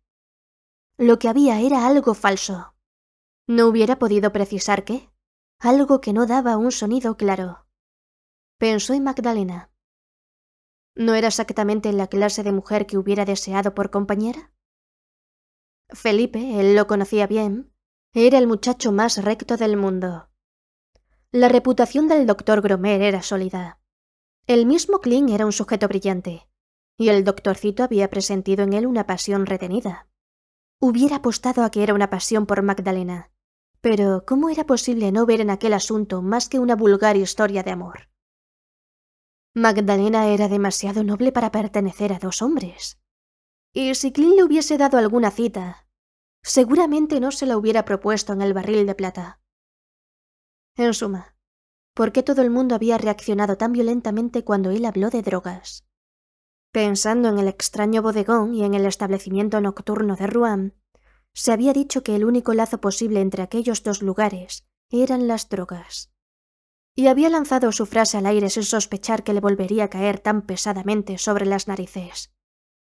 Lo que había era algo falso, no hubiera podido precisar qué. Algo que no daba un sonido claro. Pensó en Magdalena. ¿No era exactamente la clase de mujer que hubiera deseado por compañera? Felipe, él lo conocía bien, era el muchacho más recto del mundo. La reputación del doctor Gromer era sólida. El mismo Kling era un sujeto brillante, y el doctorcito había presentido en él una pasión retenida. Hubiera apostado a que era una pasión por Magdalena, pero ¿cómo era posible no ver en aquel asunto más que una vulgar historia de amor? Magdalena era demasiado noble para pertenecer a dos hombres. Y si Clint le hubiese dado alguna cita, seguramente no se la hubiera propuesto en el barril de plata. En suma, ¿por qué todo el mundo había reaccionado tan violentamente cuando él habló de drogas? Pensando en el extraño bodegón y en el establecimiento nocturno de Rouen, se había dicho que el único lazo posible entre aquellos dos lugares eran las drogas. Y había lanzado su frase al aire sin sospechar que le volvería a caer tan pesadamente sobre las narices.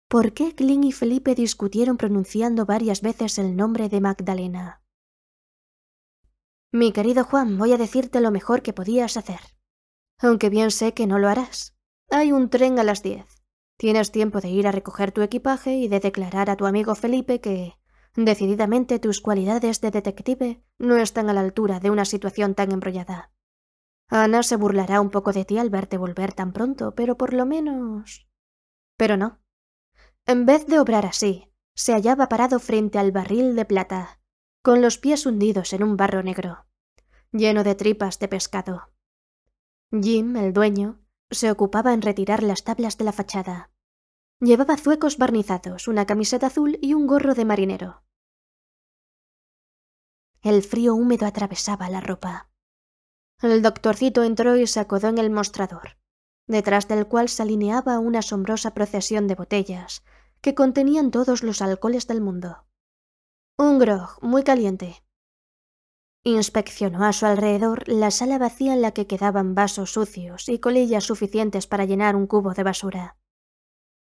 ¿Por qué Kling y Felipe discutieron pronunciando varias veces el nombre de Magdalena? Mi querido Juan, voy a decirte lo mejor que podías hacer. Aunque bien sé que no lo harás. Hay un tren a las diez. Tienes tiempo de ir a recoger tu equipaje y de declarar a tu amigo Felipe que Decididamente tus cualidades de detective no están a la altura de una situación tan embrollada. Ana se burlará un poco de ti al verte volver tan pronto, pero por lo menos... Pero no. En vez de obrar así, se hallaba parado frente al barril de plata, con los pies hundidos en un barro negro, lleno de tripas de pescado. Jim, el dueño, se ocupaba en retirar las tablas de la fachada. Llevaba zuecos barnizados, una camiseta azul y un gorro de marinero. El frío húmedo atravesaba la ropa. El doctorcito entró y se acodó en el mostrador, detrás del cual se alineaba una asombrosa procesión de botellas que contenían todos los alcoholes del mundo. Un grog muy caliente. Inspeccionó a su alrededor la sala vacía en la que quedaban vasos sucios y colillas suficientes para llenar un cubo de basura.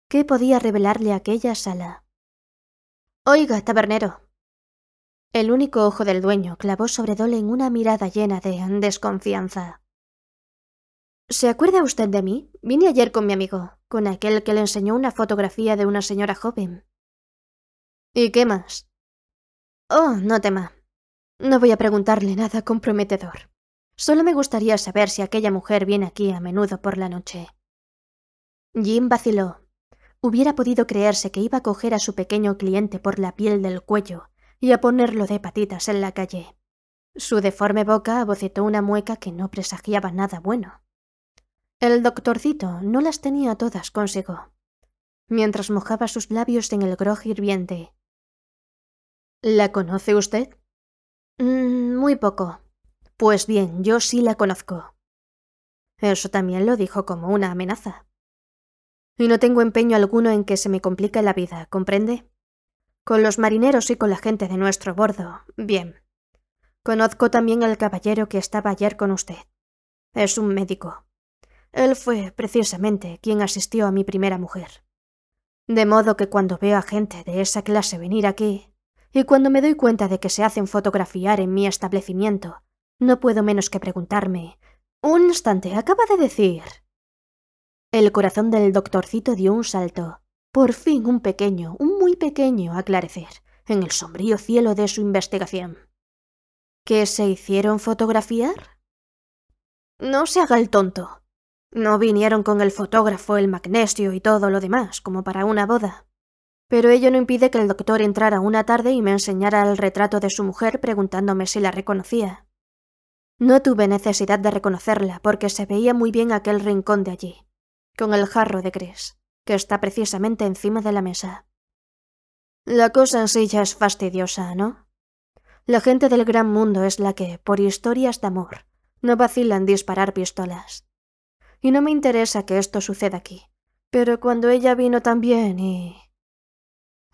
¿Qué podía revelarle aquella sala? Oiga, tabernero. El único ojo del dueño clavó sobre en una mirada llena de desconfianza. ¿Se acuerda usted de mí? Vine ayer con mi amigo, con aquel que le enseñó una fotografía de una señora joven. ¿Y qué más? Oh, no tema. No voy a preguntarle nada comprometedor. Solo me gustaría saber si aquella mujer viene aquí a menudo por la noche. Jim vaciló, hubiera podido creerse que iba a coger a su pequeño cliente por la piel del cuello y a ponerlo de patitas en la calle. Su deforme boca abocetó una mueca que no presagiaba nada bueno. El doctorcito no las tenía todas consigo, mientras mojaba sus labios en el grog hirviente. ¿La conoce usted? Mm, muy poco. Pues bien, yo sí la conozco. Eso también lo dijo como una amenaza y no tengo empeño alguno en que se me complique la vida, ¿comprende? Con los marineros y con la gente de nuestro bordo, bien. Conozco también al caballero que estaba ayer con usted. Es un médico. Él fue, precisamente, quien asistió a mi primera mujer. De modo que cuando veo a gente de esa clase venir aquí, y cuando me doy cuenta de que se hacen fotografiar en mi establecimiento, no puedo menos que preguntarme, un instante, acaba de decir el corazón del doctorcito dio un salto. Por fin un pequeño, un muy pequeño aclarecer en el sombrío cielo de su investigación. ¿Qué se hicieron fotografiar? No se haga el tonto. No vinieron con el fotógrafo, el magnesio y todo lo demás, como para una boda. Pero ello no impide que el doctor entrara una tarde y me enseñara el retrato de su mujer preguntándome si la reconocía. No tuve necesidad de reconocerla porque se veía muy bien aquel rincón de allí, con el jarro de Chris, que está precisamente encima de la mesa. La cosa en sí ya es fastidiosa, ¿no? La gente del gran mundo es la que, por historias de amor, no vacila en disparar pistolas. Y no me interesa que esto suceda aquí. Pero cuando ella vino también y...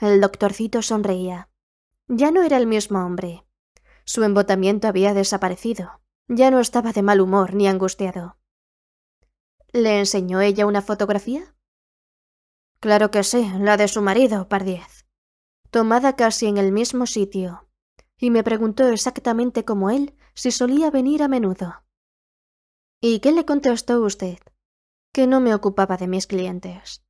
El doctorcito sonreía. Ya no era el mismo hombre. Su embotamiento había desaparecido. Ya no estaba de mal humor ni angustiado. ¿Le enseñó ella una fotografía? Claro que sí, la de su marido, Pardiez. Tomada casi en el mismo sitio. Y me preguntó exactamente como él si solía venir a menudo. ¿Y qué le contestó usted? Que no me ocupaba de mis clientes.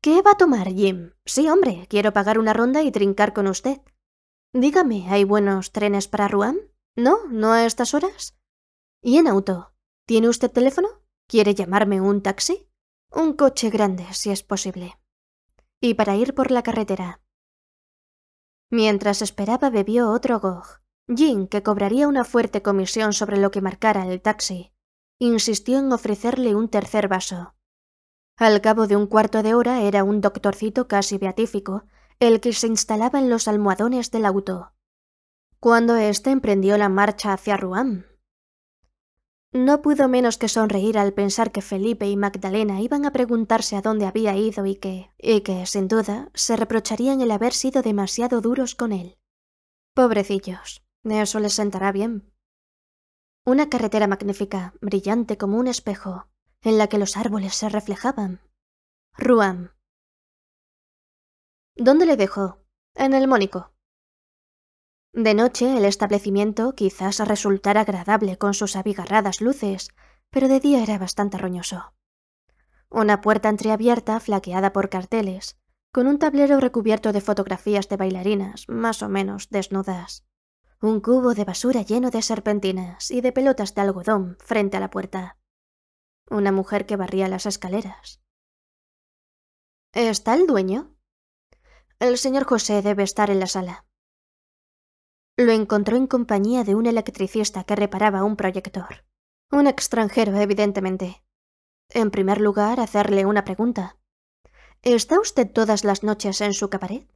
¿Qué va a tomar, Jim? Sí, hombre, quiero pagar una ronda y trincar con usted. Dígame, ¿hay buenos trenes para Rouen? ¿No? ¿No a estas horas? ¿Y en auto? ¿Tiene usted teléfono? ¿Quiere llamarme un taxi? Un coche grande, si es posible. Y para ir por la carretera. Mientras esperaba bebió otro gog. Jin, que cobraría una fuerte comisión sobre lo que marcara el taxi, insistió en ofrecerle un tercer vaso. Al cabo de un cuarto de hora era un doctorcito casi beatífico, el que se instalaba en los almohadones del auto. Cuando éste emprendió la marcha hacia Rouen, no pudo menos que sonreír al pensar que Felipe y Magdalena iban a preguntarse a dónde había ido y que, y que, sin duda, se reprocharían el haber sido demasiado duros con él. Pobrecillos, eso les sentará bien. Una carretera magnífica, brillante como un espejo, en la que los árboles se reflejaban. Ruam. ¿Dónde le dejó? En el Mónico. De noche el establecimiento quizás resultara agradable con sus abigarradas luces, pero de día era bastante roñoso. Una puerta entreabierta flaqueada por carteles, con un tablero recubierto de fotografías de bailarinas, más o menos desnudas. Un cubo de basura lleno de serpentinas y de pelotas de algodón frente a la puerta. Una mujer que barría las escaleras. ¿Está el dueño? El señor José debe estar en la sala. Lo encontró en compañía de un electricista que reparaba un proyector. Un extranjero, evidentemente. En primer lugar, hacerle una pregunta. ¿Está usted todas las noches en su cabaret?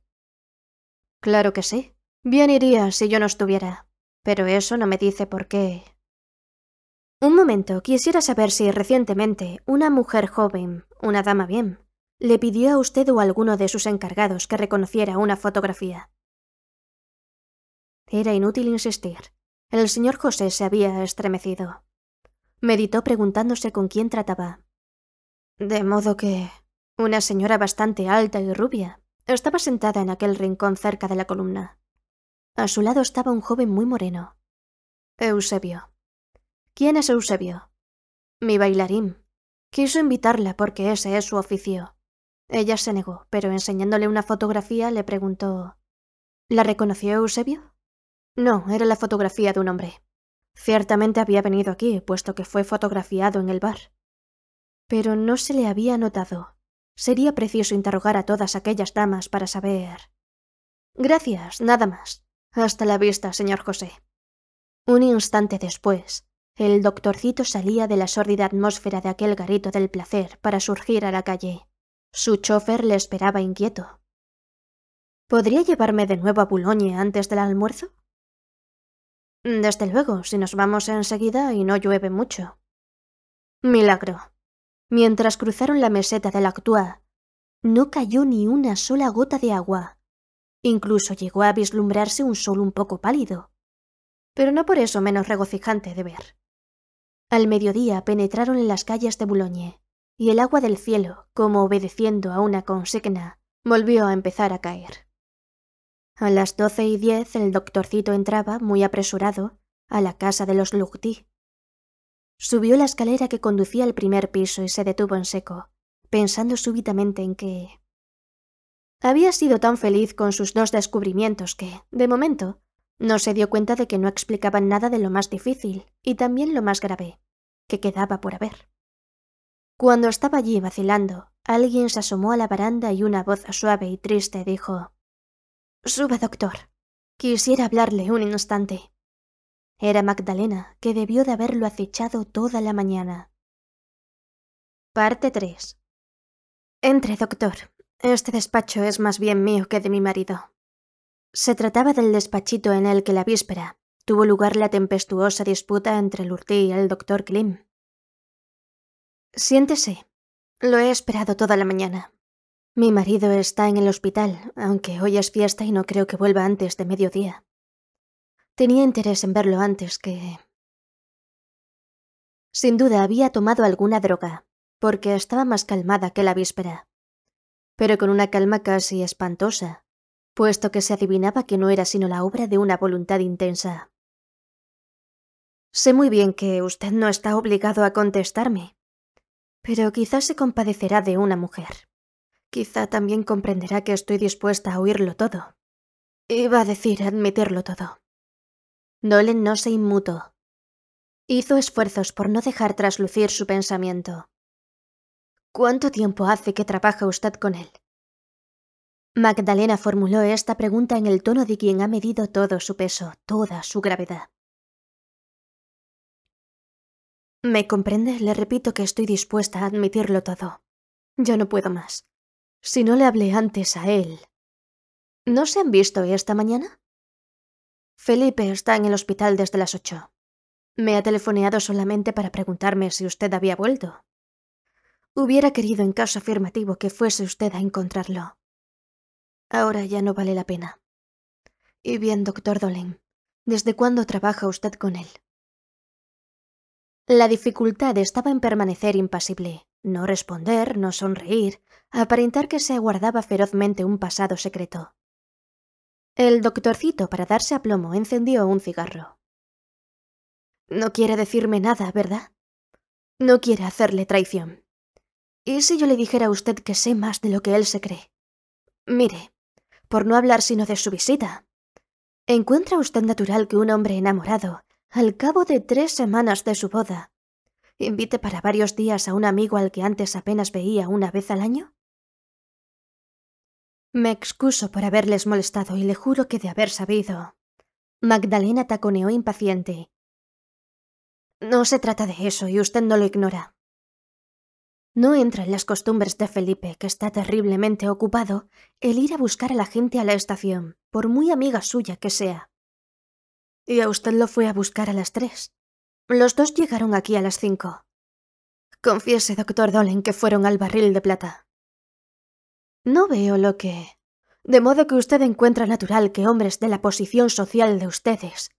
Claro que sí. Bien iría si yo no estuviera. Pero eso no me dice por qué. Un momento, quisiera saber si recientemente una mujer joven, una dama bien, le pidió a usted o a alguno de sus encargados que reconociera una fotografía. Era inútil insistir. El señor José se había estremecido. Meditó preguntándose con quién trataba. De modo que... Una señora bastante alta y rubia estaba sentada en aquel rincón cerca de la columna. A su lado estaba un joven muy moreno. Eusebio. ¿Quién es Eusebio? Mi bailarín. Quiso invitarla porque ese es su oficio. Ella se negó, pero enseñándole una fotografía le preguntó ¿La reconoció Eusebio? No, era la fotografía de un hombre. Ciertamente había venido aquí, puesto que fue fotografiado en el bar. Pero no se le había notado. Sería preciso interrogar a todas aquellas damas para saber. Gracias, nada más. Hasta la vista, señor José. Un instante después, el doctorcito salía de la sórdida atmósfera de aquel garito del placer para surgir a la calle. Su chofer le esperaba inquieto. ¿Podría llevarme de nuevo a Boulogne antes del almuerzo? Desde luego, si nos vamos enseguida y no llueve mucho. Milagro. Mientras cruzaron la meseta de la Actua, no cayó ni una sola gota de agua. Incluso llegó a vislumbrarse un sol un poco pálido, pero no por eso menos regocijante de ver. Al mediodía penetraron en las calles de Boulogne, y el agua del cielo, como obedeciendo a una consigna, volvió a empezar a caer. A las doce y diez el doctorcito entraba, muy apresurado, a la casa de los Lugdí. Subió la escalera que conducía al primer piso y se detuvo en seco, pensando súbitamente en que... Había sido tan feliz con sus dos descubrimientos que, de momento, no se dio cuenta de que no explicaban nada de lo más difícil y también lo más grave, que quedaba por haber. Cuando estaba allí vacilando, alguien se asomó a la baranda y una voz suave y triste dijo Suba, doctor. Quisiera hablarle un instante. Era Magdalena, que debió de haberlo acechado toda la mañana. Parte 3. Entre, doctor. Este despacho es más bien mío que de mi marido. Se trataba del despachito en el que la víspera tuvo lugar la tempestuosa disputa entre Lurti y el doctor Klim. Siéntese. Lo he esperado toda la mañana. Mi marido está en el hospital, aunque hoy es fiesta y no creo que vuelva antes de mediodía. Tenía interés en verlo antes que... Sin duda había tomado alguna droga, porque estaba más calmada que la víspera, pero con una calma casi espantosa, puesto que se adivinaba que no era sino la obra de una voluntad intensa. Sé muy bien que usted no está obligado a contestarme, pero quizás se compadecerá de una mujer. Quizá también comprenderá que estoy dispuesta a oírlo todo. Iba a decir admitirlo todo. Dolen no se inmutó. Hizo esfuerzos por no dejar traslucir su pensamiento. ¿Cuánto tiempo hace que trabaja usted con él? Magdalena formuló esta pregunta en el tono de quien ha medido todo su peso, toda su gravedad. ¿Me comprende? Le repito que estoy dispuesta a admitirlo todo. Yo no puedo más si no le hablé antes a él. ¿No se han visto esta mañana? Felipe está en el hospital desde las ocho. Me ha telefoneado solamente para preguntarme si usted había vuelto. Hubiera querido en caso afirmativo que fuese usted a encontrarlo. Ahora ya no vale la pena. Y bien, doctor Dolan, ¿desde cuándo trabaja usted con él? La dificultad estaba en permanecer impasible, no responder, no sonreír, aparentar que se aguardaba ferozmente un pasado secreto. El doctorcito, para darse a plomo, encendió un cigarro. No quiere decirme nada, ¿verdad? No quiere hacerle traición. ¿Y si yo le dijera a usted que sé más de lo que él se cree? Mire, por no hablar sino de su visita. ¿Encuentra usted natural que un hombre enamorado, al cabo de tres semanas de su boda, invite para varios días a un amigo al que antes apenas veía una vez al año? Me excuso por haberles molestado y le juro que de haber sabido. Magdalena taconeó impaciente. No se trata de eso y usted no lo ignora. No entra en las costumbres de Felipe, que está terriblemente ocupado, el ir a buscar a la gente a la estación, por muy amiga suya que sea. Y a usted lo fue a buscar a las tres. Los dos llegaron aquí a las cinco. Confiese, doctor Dolan, que fueron al barril de plata. No veo lo que... De modo que usted encuentra natural que hombres de la posición social de ustedes,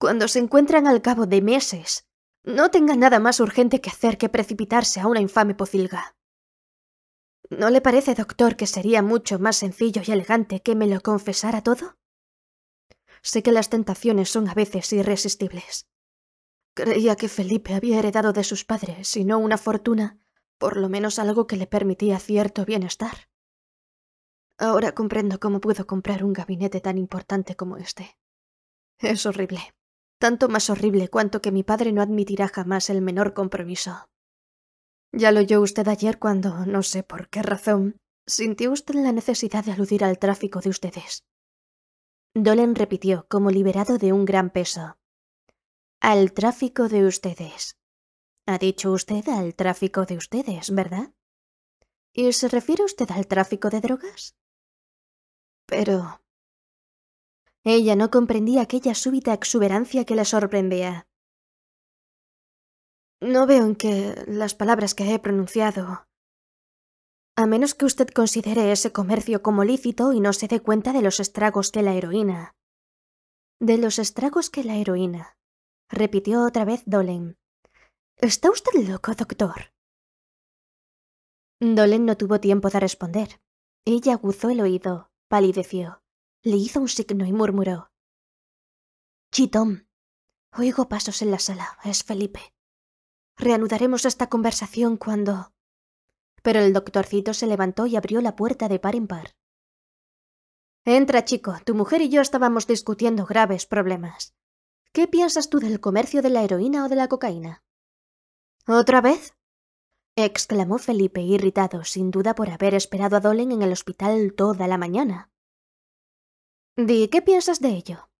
cuando se encuentran al cabo de meses, no tengan nada más urgente que hacer que precipitarse a una infame pocilga. ¿No le parece, doctor, que sería mucho más sencillo y elegante que me lo confesara todo? Sé que las tentaciones son a veces irresistibles. Creía que Felipe había heredado de sus padres, si no una fortuna, por lo menos algo que le permitía cierto bienestar. Ahora comprendo cómo puedo comprar un gabinete tan importante como este. Es horrible. Tanto más horrible cuanto que mi padre no admitirá jamás el menor compromiso. Ya lo oyó usted ayer cuando, no sé por qué razón, sintió usted la necesidad de aludir al tráfico de ustedes. Dolan repitió, como liberado de un gran peso. Al tráfico de ustedes. Ha dicho usted al tráfico de ustedes, ¿verdad? ¿Y se refiere usted al tráfico de drogas? Pero... Ella no comprendía aquella súbita exuberancia que la sorprendía. No veo en qué las palabras que he pronunciado... A menos que usted considere ese comercio como lícito y no se dé cuenta de los estragos que la heroína. De los estragos que la heroína repitió otra vez Dolen. ¿Está usted loco, doctor? Dolen no tuvo tiempo de responder. Ella aguzó el oído, palideció, le hizo un signo y murmuró. —Chitón, oigo pasos en la sala, es Felipe. Reanudaremos esta conversación cuando... Pero el doctorcito se levantó y abrió la puerta de par en par. Entra, chico, tu mujer y yo estábamos discutiendo graves problemas. ¿Qué piensas tú del comercio de la heroína o de la cocaína? ¿Otra vez? exclamó Felipe, irritado, sin duda por haber esperado a Dolen en el hospital toda la mañana. Di, ¿qué piensas de ello?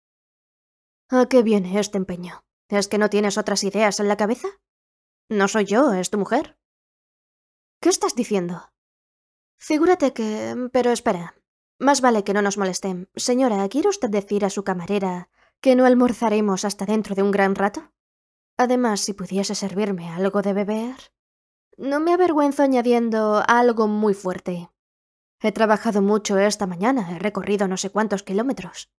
¿A qué viene este empeño? ¿Es que no tienes otras ideas en la cabeza? No soy yo, es tu mujer. ¿Qué estás diciendo? Figúrate que... Pero espera. Más vale que no nos molesten. Señora, ¿quiere usted decir a su camarera ¿Que no almorzaremos hasta dentro de un gran rato? Además, si pudiese servirme algo de beber. No me avergüenzo añadiendo algo muy fuerte. He trabajado mucho esta mañana, he recorrido no sé cuántos kilómetros.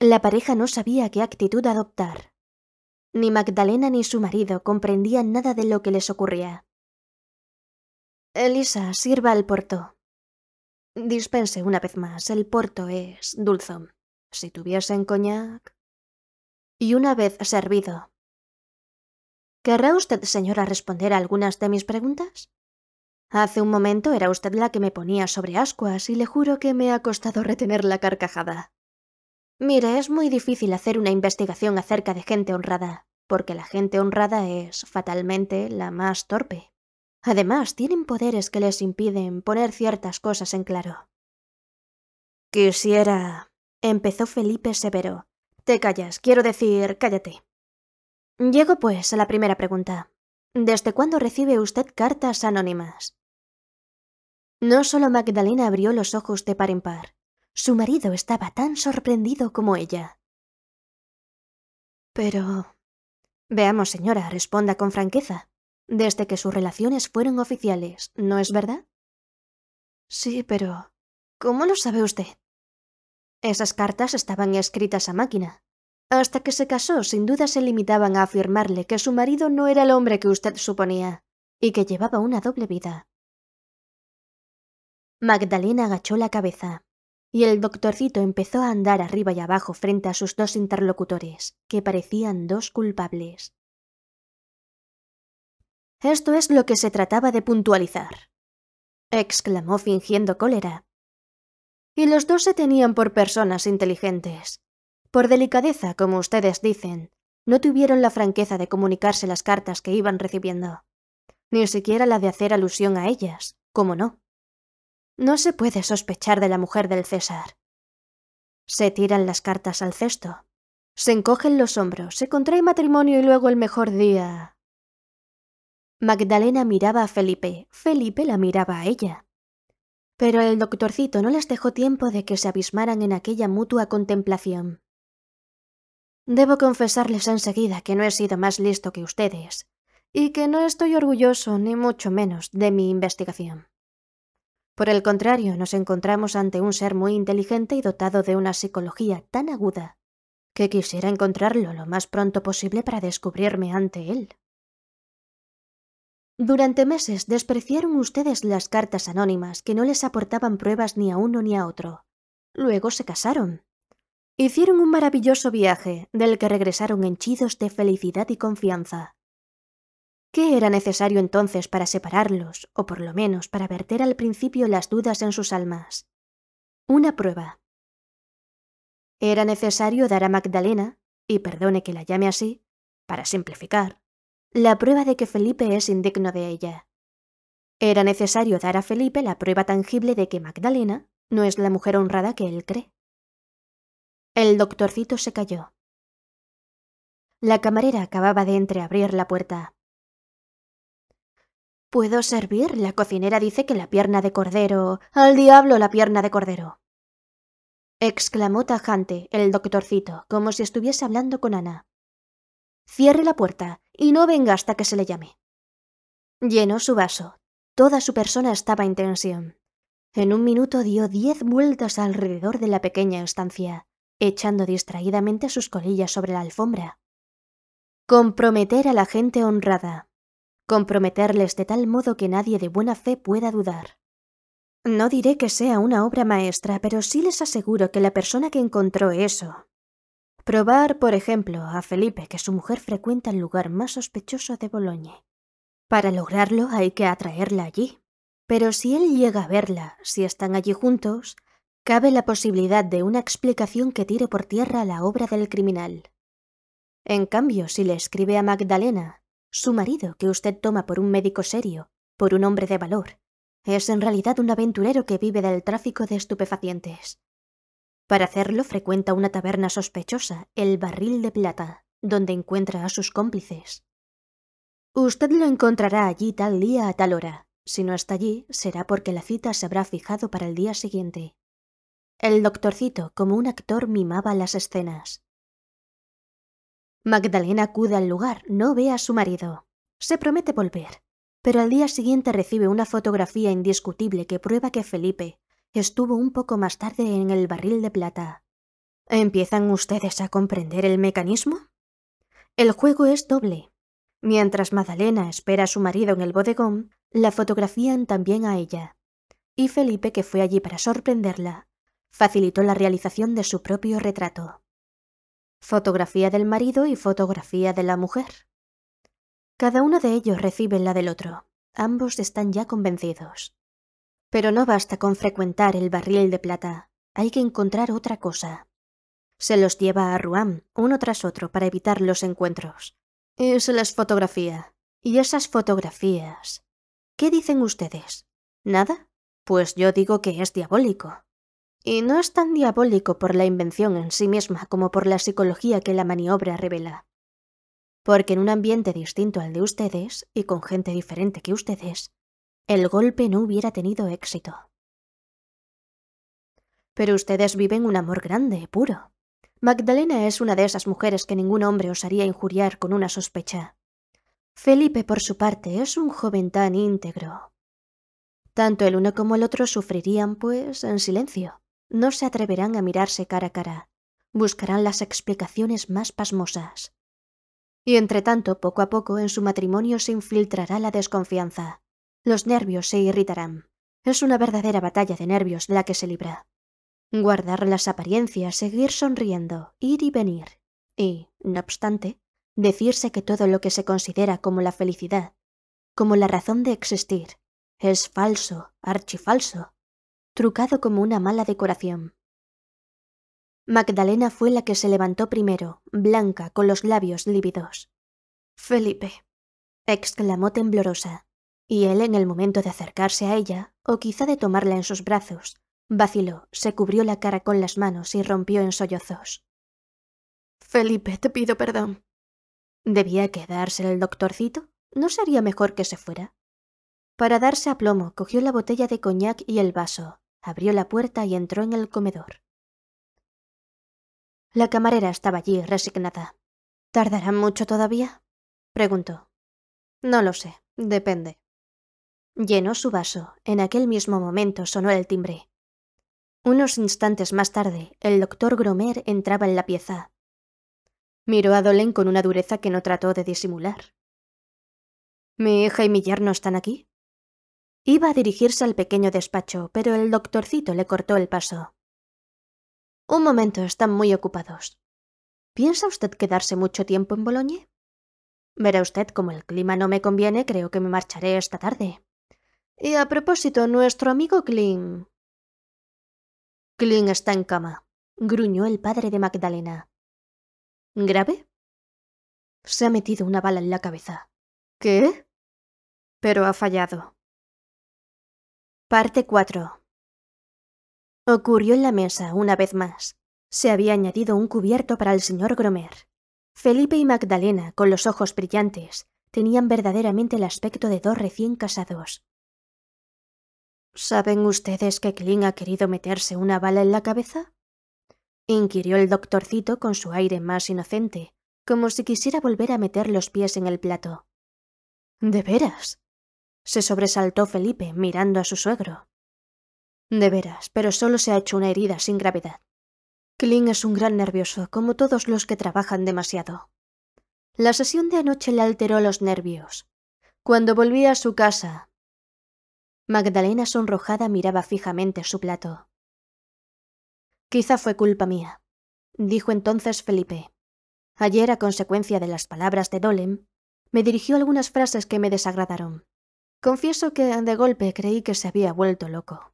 La pareja no sabía qué actitud adoptar. Ni Magdalena ni su marido comprendían nada de lo que les ocurría. Elisa, sirva el porto. Dispense una vez más, el porto es dulzón si tuviesen coñac. Y una vez servido. ¿Querrá usted, señora, responder a algunas de mis preguntas? Hace un momento era usted la que me ponía sobre ascuas y le juro que me ha costado retener la carcajada. Mire, es muy difícil hacer una investigación acerca de gente honrada, porque la gente honrada es, fatalmente, la más torpe. Además, tienen poderes que les impiden poner ciertas cosas en claro. Quisiera, empezó Felipe Severo. Te callas, quiero decir, cállate. Llego pues a la primera pregunta. ¿Desde cuándo recibe usted cartas anónimas? No solo Magdalena abrió los ojos de par en par. Su marido estaba tan sorprendido como ella. Pero... Veamos, señora, responda con franqueza. Desde que sus relaciones fueron oficiales, ¿no es verdad? Sí, pero... ¿Cómo lo sabe usted? Esas cartas estaban escritas a máquina. Hasta que se casó, sin duda se limitaban a afirmarle que su marido no era el hombre que usted suponía, y que llevaba una doble vida. Magdalena agachó la cabeza, y el doctorcito empezó a andar arriba y abajo frente a sus dos interlocutores, que parecían dos culpables. Esto es lo que se trataba de puntualizar, exclamó fingiendo cólera, y los dos se tenían por personas inteligentes. Por delicadeza, como ustedes dicen, no tuvieron la franqueza de comunicarse las cartas que iban recibiendo, ni siquiera la de hacer alusión a ellas, como no. No se puede sospechar de la mujer del César. Se tiran las cartas al cesto, se encogen los hombros, se contrae matrimonio y luego el mejor día. Magdalena miraba a Felipe, Felipe la miraba a ella. Pero el doctorcito no les dejó tiempo de que se abismaran en aquella mutua contemplación. Debo confesarles enseguida que no he sido más listo que ustedes, y que no estoy orgulloso ni mucho menos de mi investigación. Por el contrario, nos encontramos ante un ser muy inteligente y dotado de una psicología tan aguda que quisiera encontrarlo lo más pronto posible para descubrirme ante él. Durante meses despreciaron ustedes las cartas anónimas que no les aportaban pruebas ni a uno ni a otro. Luego se casaron. Hicieron un maravilloso viaje, del que regresaron henchidos de felicidad y confianza. ¿Qué era necesario entonces para separarlos, o por lo menos para verter al principio las dudas en sus almas? Una prueba. Era necesario dar a Magdalena, y perdone que la llame así, para simplificar, la prueba de que Felipe es indigno de ella. Era necesario dar a Felipe la prueba tangible de que Magdalena no es la mujer honrada que él cree. El doctorcito se calló. La camarera acababa de entreabrir la puerta. ¿Puedo servir? La cocinera dice que la pierna de cordero. Al diablo la pierna de cordero. exclamó tajante el doctorcito, como si estuviese hablando con Ana. Cierre la puerta, y no venga hasta que se le llame. Llenó su vaso. Toda su persona estaba en tensión. En un minuto dio diez vueltas alrededor de la pequeña estancia, echando distraídamente sus colillas sobre la alfombra. Comprometer a la gente honrada. Comprometerles de tal modo que nadie de buena fe pueda dudar. No diré que sea una obra maestra, pero sí les aseguro que la persona que encontró eso, Probar, por ejemplo, a Felipe que su mujer frecuenta el lugar más sospechoso de Bologne. Para lograrlo hay que atraerla allí. Pero si él llega a verla, si están allí juntos, cabe la posibilidad de una explicación que tire por tierra la obra del criminal. En cambio, si le escribe a Magdalena, su marido, que usted toma por un médico serio, por un hombre de valor, es en realidad un aventurero que vive del tráfico de estupefacientes. Para hacerlo frecuenta una taberna sospechosa, el Barril de Plata, donde encuentra a sus cómplices. Usted lo encontrará allí tal día a tal hora. Si no está allí, será porque la cita se habrá fijado para el día siguiente. El doctorcito, como un actor, mimaba las escenas. Magdalena acude al lugar, no ve a su marido. Se promete volver, pero al día siguiente recibe una fotografía indiscutible que prueba que Felipe, estuvo un poco más tarde en el barril de plata. ¿Empiezan ustedes a comprender el mecanismo? El juego es doble. Mientras Madalena espera a su marido en el bodegón, la fotografían también a ella. Y Felipe, que fue allí para sorprenderla, facilitó la realización de su propio retrato. Fotografía del marido y fotografía de la mujer. Cada uno de ellos recibe la del otro. Ambos están ya convencidos. Pero no basta con frecuentar el barril de plata, hay que encontrar otra cosa. Se los lleva a Rouen, uno tras otro, para evitar los encuentros. Y se fotografía. Y esas fotografías. ¿Qué dicen ustedes? ¿Nada? Pues yo digo que es diabólico. Y no es tan diabólico por la invención en sí misma como por la psicología que la maniobra revela. Porque en un ambiente distinto al de ustedes, y con gente diferente que ustedes, el golpe no hubiera tenido éxito. Pero ustedes viven un amor grande, puro. Magdalena es una de esas mujeres que ningún hombre osaría injuriar con una sospecha. Felipe, por su parte, es un joven tan íntegro. Tanto el uno como el otro sufrirían, pues, en silencio. No se atreverán a mirarse cara a cara. Buscarán las explicaciones más pasmosas. Y entre tanto, poco a poco, en su matrimonio se infiltrará la desconfianza. Los nervios se irritarán. Es una verdadera batalla de nervios la que se libra. Guardar las apariencias, seguir sonriendo, ir y venir. Y, no obstante, decirse que todo lo que se considera como la felicidad, como la razón de existir, es falso, archifalso, trucado como una mala decoración. Magdalena fue la que se levantó primero, blanca, con los labios lívidos. Felipe, exclamó temblorosa. Y él, en el momento de acercarse a ella, o quizá de tomarla en sus brazos, vaciló, se cubrió la cara con las manos y rompió en sollozos. Felipe, te pido perdón. ¿Debía quedarse el doctorcito? ¿No sería mejor que se fuera? Para darse a plomo, cogió la botella de coñac y el vaso, abrió la puerta y entró en el comedor. La camarera estaba allí, resignada. ¿Tardará mucho todavía? preguntó. No lo sé, depende. Llenó su vaso. En aquel mismo momento sonó el timbre. Unos instantes más tarde, el doctor Gromer entraba en la pieza. Miró a Dolen con una dureza que no trató de disimular. ¿Mi hija y mi yerno están aquí? Iba a dirigirse al pequeño despacho, pero el doctorcito le cortó el paso. Un momento, están muy ocupados. ¿Piensa usted quedarse mucho tiempo en Boloñe? Verá usted, como el clima no me conviene, creo que me marcharé esta tarde. Y a propósito, nuestro amigo Kling... —Kling está en cama, gruñó el padre de Magdalena. ¿Grave? Se ha metido una bala en la cabeza. ¿Qué? Pero ha fallado. Parte 4. Ocurrió en la mesa, una vez más. Se había añadido un cubierto para el señor Gromer. Felipe y Magdalena, con los ojos brillantes, tenían verdaderamente el aspecto de dos recién casados. ¿Saben ustedes que Kling ha querido meterse una bala en la cabeza? inquirió el doctorcito con su aire más inocente, como si quisiera volver a meter los pies en el plato. ¿De veras? se sobresaltó Felipe mirando a su suegro. De veras, pero solo se ha hecho una herida sin gravedad. Kling es un gran nervioso, como todos los que trabajan demasiado. La sesión de anoche le alteró los nervios. Cuando volvía a su casa, Magdalena sonrojada miraba fijamente su plato. Quizá fue culpa mía, dijo entonces Felipe. Ayer, a consecuencia de las palabras de Dolem, me dirigió algunas frases que me desagradaron. Confieso que de golpe creí que se había vuelto loco.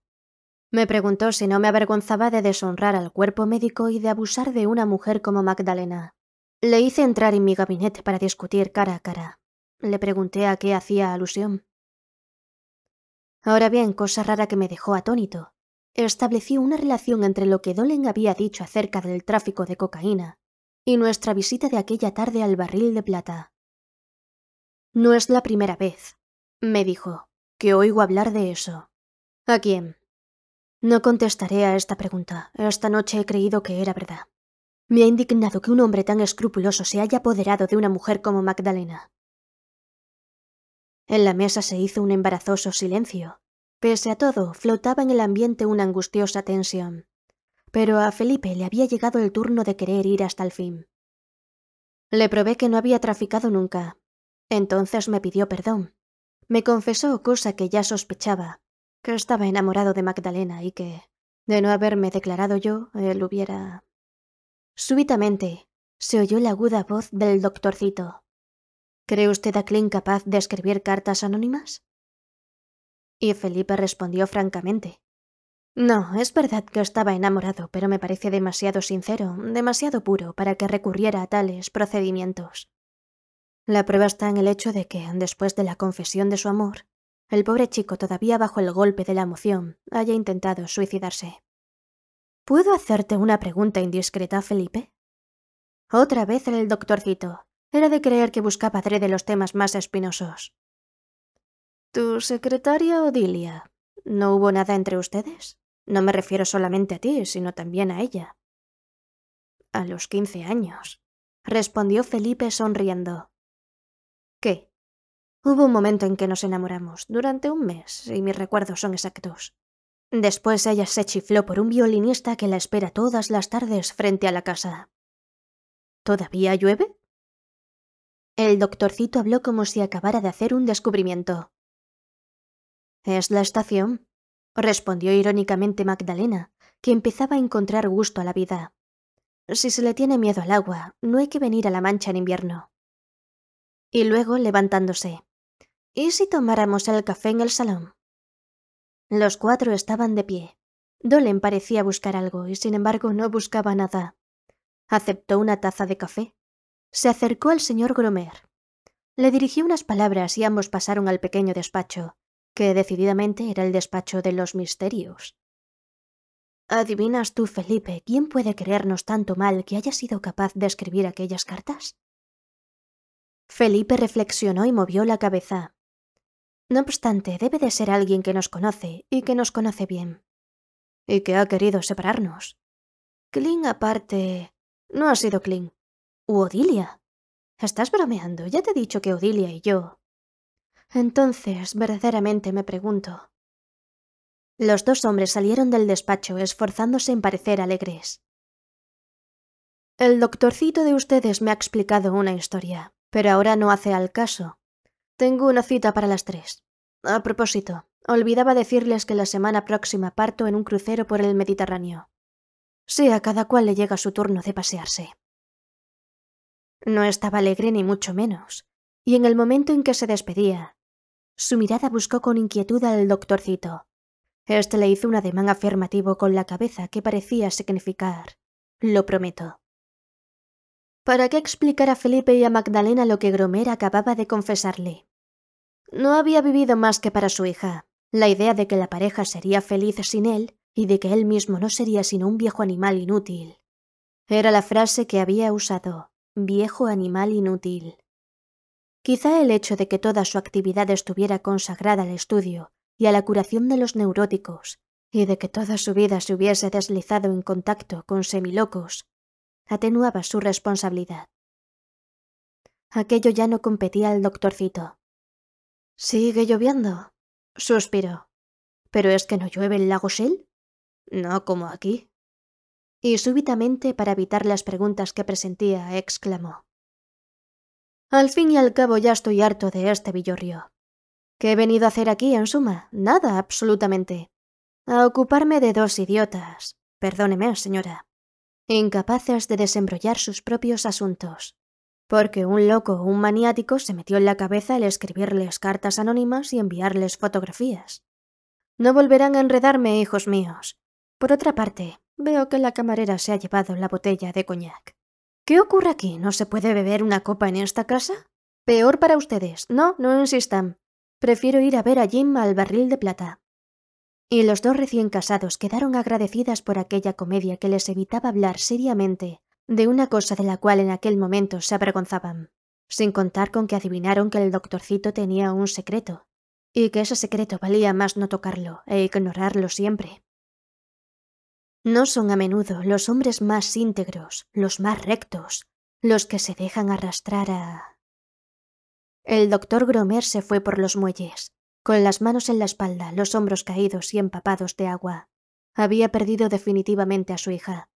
Me preguntó si no me avergonzaba de deshonrar al cuerpo médico y de abusar de una mujer como Magdalena. Le hice entrar en mi gabinete para discutir cara a cara. Le pregunté a qué hacía alusión. Ahora bien, cosa rara que me dejó atónito. Estableció una relación entre lo que Dolan había dicho acerca del tráfico de cocaína y nuestra visita de aquella tarde al barril de plata. No es la primera vez, me dijo, que oigo hablar de eso. ¿A quién? No contestaré a esta pregunta. Esta noche he creído que era verdad. Me ha indignado que un hombre tan escrupuloso se haya apoderado de una mujer como Magdalena. En la mesa se hizo un embarazoso silencio. Pese a todo, flotaba en el ambiente una angustiosa tensión. Pero a Felipe le había llegado el turno de querer ir hasta el fin. Le probé que no había traficado nunca. Entonces me pidió perdón. Me confesó cosa que ya sospechaba, que estaba enamorado de Magdalena y que, de no haberme declarado yo, él hubiera... Súbitamente, se oyó la aguda voz del doctorcito. ¿Cree usted a Klein capaz de escribir cartas anónimas? Y Felipe respondió francamente. No, es verdad que estaba enamorado, pero me parece demasiado sincero, demasiado puro para que recurriera a tales procedimientos. La prueba está en el hecho de que, después de la confesión de su amor, el pobre chico, todavía bajo el golpe de la emoción, haya intentado suicidarse. ¿Puedo hacerte una pregunta indiscreta, Felipe? Otra vez el doctorcito. Era de creer que buscaba de los temas más espinosos. Tu secretaria Odilia. ¿No hubo nada entre ustedes? No me refiero solamente a ti, sino también a ella. A los quince años, respondió Felipe sonriendo. ¿Qué? Hubo un momento en que nos enamoramos, durante un mes, y mis recuerdos son exactos. Después ella se chifló por un violinista que la espera todas las tardes frente a la casa. ¿Todavía llueve? El doctorcito habló como si acabara de hacer un descubrimiento. Es la estación, respondió irónicamente Magdalena, que empezaba a encontrar gusto a la vida. Si se le tiene miedo al agua, no hay que venir a la mancha en invierno. Y luego, levantándose, ¿y si tomáramos el café en el salón? Los cuatro estaban de pie. Dolen parecía buscar algo y sin embargo no buscaba nada. Aceptó una taza de café, se acercó al señor Gromer. Le dirigió unas palabras y ambos pasaron al pequeño despacho, que decididamente era el despacho de los misterios. ¿Adivinas tú, Felipe, quién puede creernos tanto mal que haya sido capaz de escribir aquellas cartas? Felipe reflexionó y movió la cabeza. No obstante, debe de ser alguien que nos conoce y que nos conoce bien. Y que ha querido separarnos. Kling aparte... No ha sido Kling. Odilia. Estás bromeando, ya te he dicho que Odilia y yo. Entonces, verdaderamente me pregunto. Los dos hombres salieron del despacho esforzándose en parecer alegres. El doctorcito de ustedes me ha explicado una historia, pero ahora no hace al caso. Tengo una cita para las tres. A propósito, olvidaba decirles que la semana próxima parto en un crucero por el Mediterráneo. Sí, a cada cual le llega su turno de pasearse. No estaba alegre ni mucho menos, y en el momento en que se despedía, su mirada buscó con inquietud al doctorcito. Este le hizo un ademán afirmativo con la cabeza que parecía significar lo prometo. ¿Para qué explicar a Felipe y a Magdalena lo que Gromer acababa de confesarle? No había vivido más que para su hija. La idea de que la pareja sería feliz sin él y de que él mismo no sería sino un viejo animal inútil. Era la frase que había usado viejo animal inútil. Quizá el hecho de que toda su actividad estuviera consagrada al estudio y a la curación de los neuróticos, y de que toda su vida se hubiese deslizado en contacto con semilocos, atenuaba su responsabilidad. Aquello ya no competía al doctorcito. ¿Sigue lloviendo? suspiró. ¿Pero es que no llueve en Lagosel? No como aquí y súbitamente, para evitar las preguntas que presentía, exclamó. Al fin y al cabo ya estoy harto de este villorrio. ¿Qué he venido a hacer aquí, en suma? Nada, absolutamente. A ocuparme de dos idiotas, perdóneme, señora, incapaces de desembrollar sus propios asuntos. Porque un loco o un maniático se metió en la cabeza el escribirles cartas anónimas y enviarles fotografías. No volverán a enredarme, hijos míos. Por otra parte, Veo que la camarera se ha llevado la botella de coñac. ¿Qué ocurre aquí? ¿No se puede beber una copa en esta casa? Peor para ustedes. No, no insistan. Prefiero ir a ver a Jim al barril de plata. Y los dos recién casados quedaron agradecidas por aquella comedia que les evitaba hablar seriamente de una cosa de la cual en aquel momento se avergonzaban, sin contar con que adivinaron que el doctorcito tenía un secreto, y que ese secreto valía más no tocarlo e ignorarlo siempre. No son a menudo los hombres más íntegros, los más rectos, los que se dejan arrastrar a... El doctor Gromer se fue por los muelles, con las manos en la espalda, los hombros caídos y empapados de agua. Había perdido definitivamente a su hija.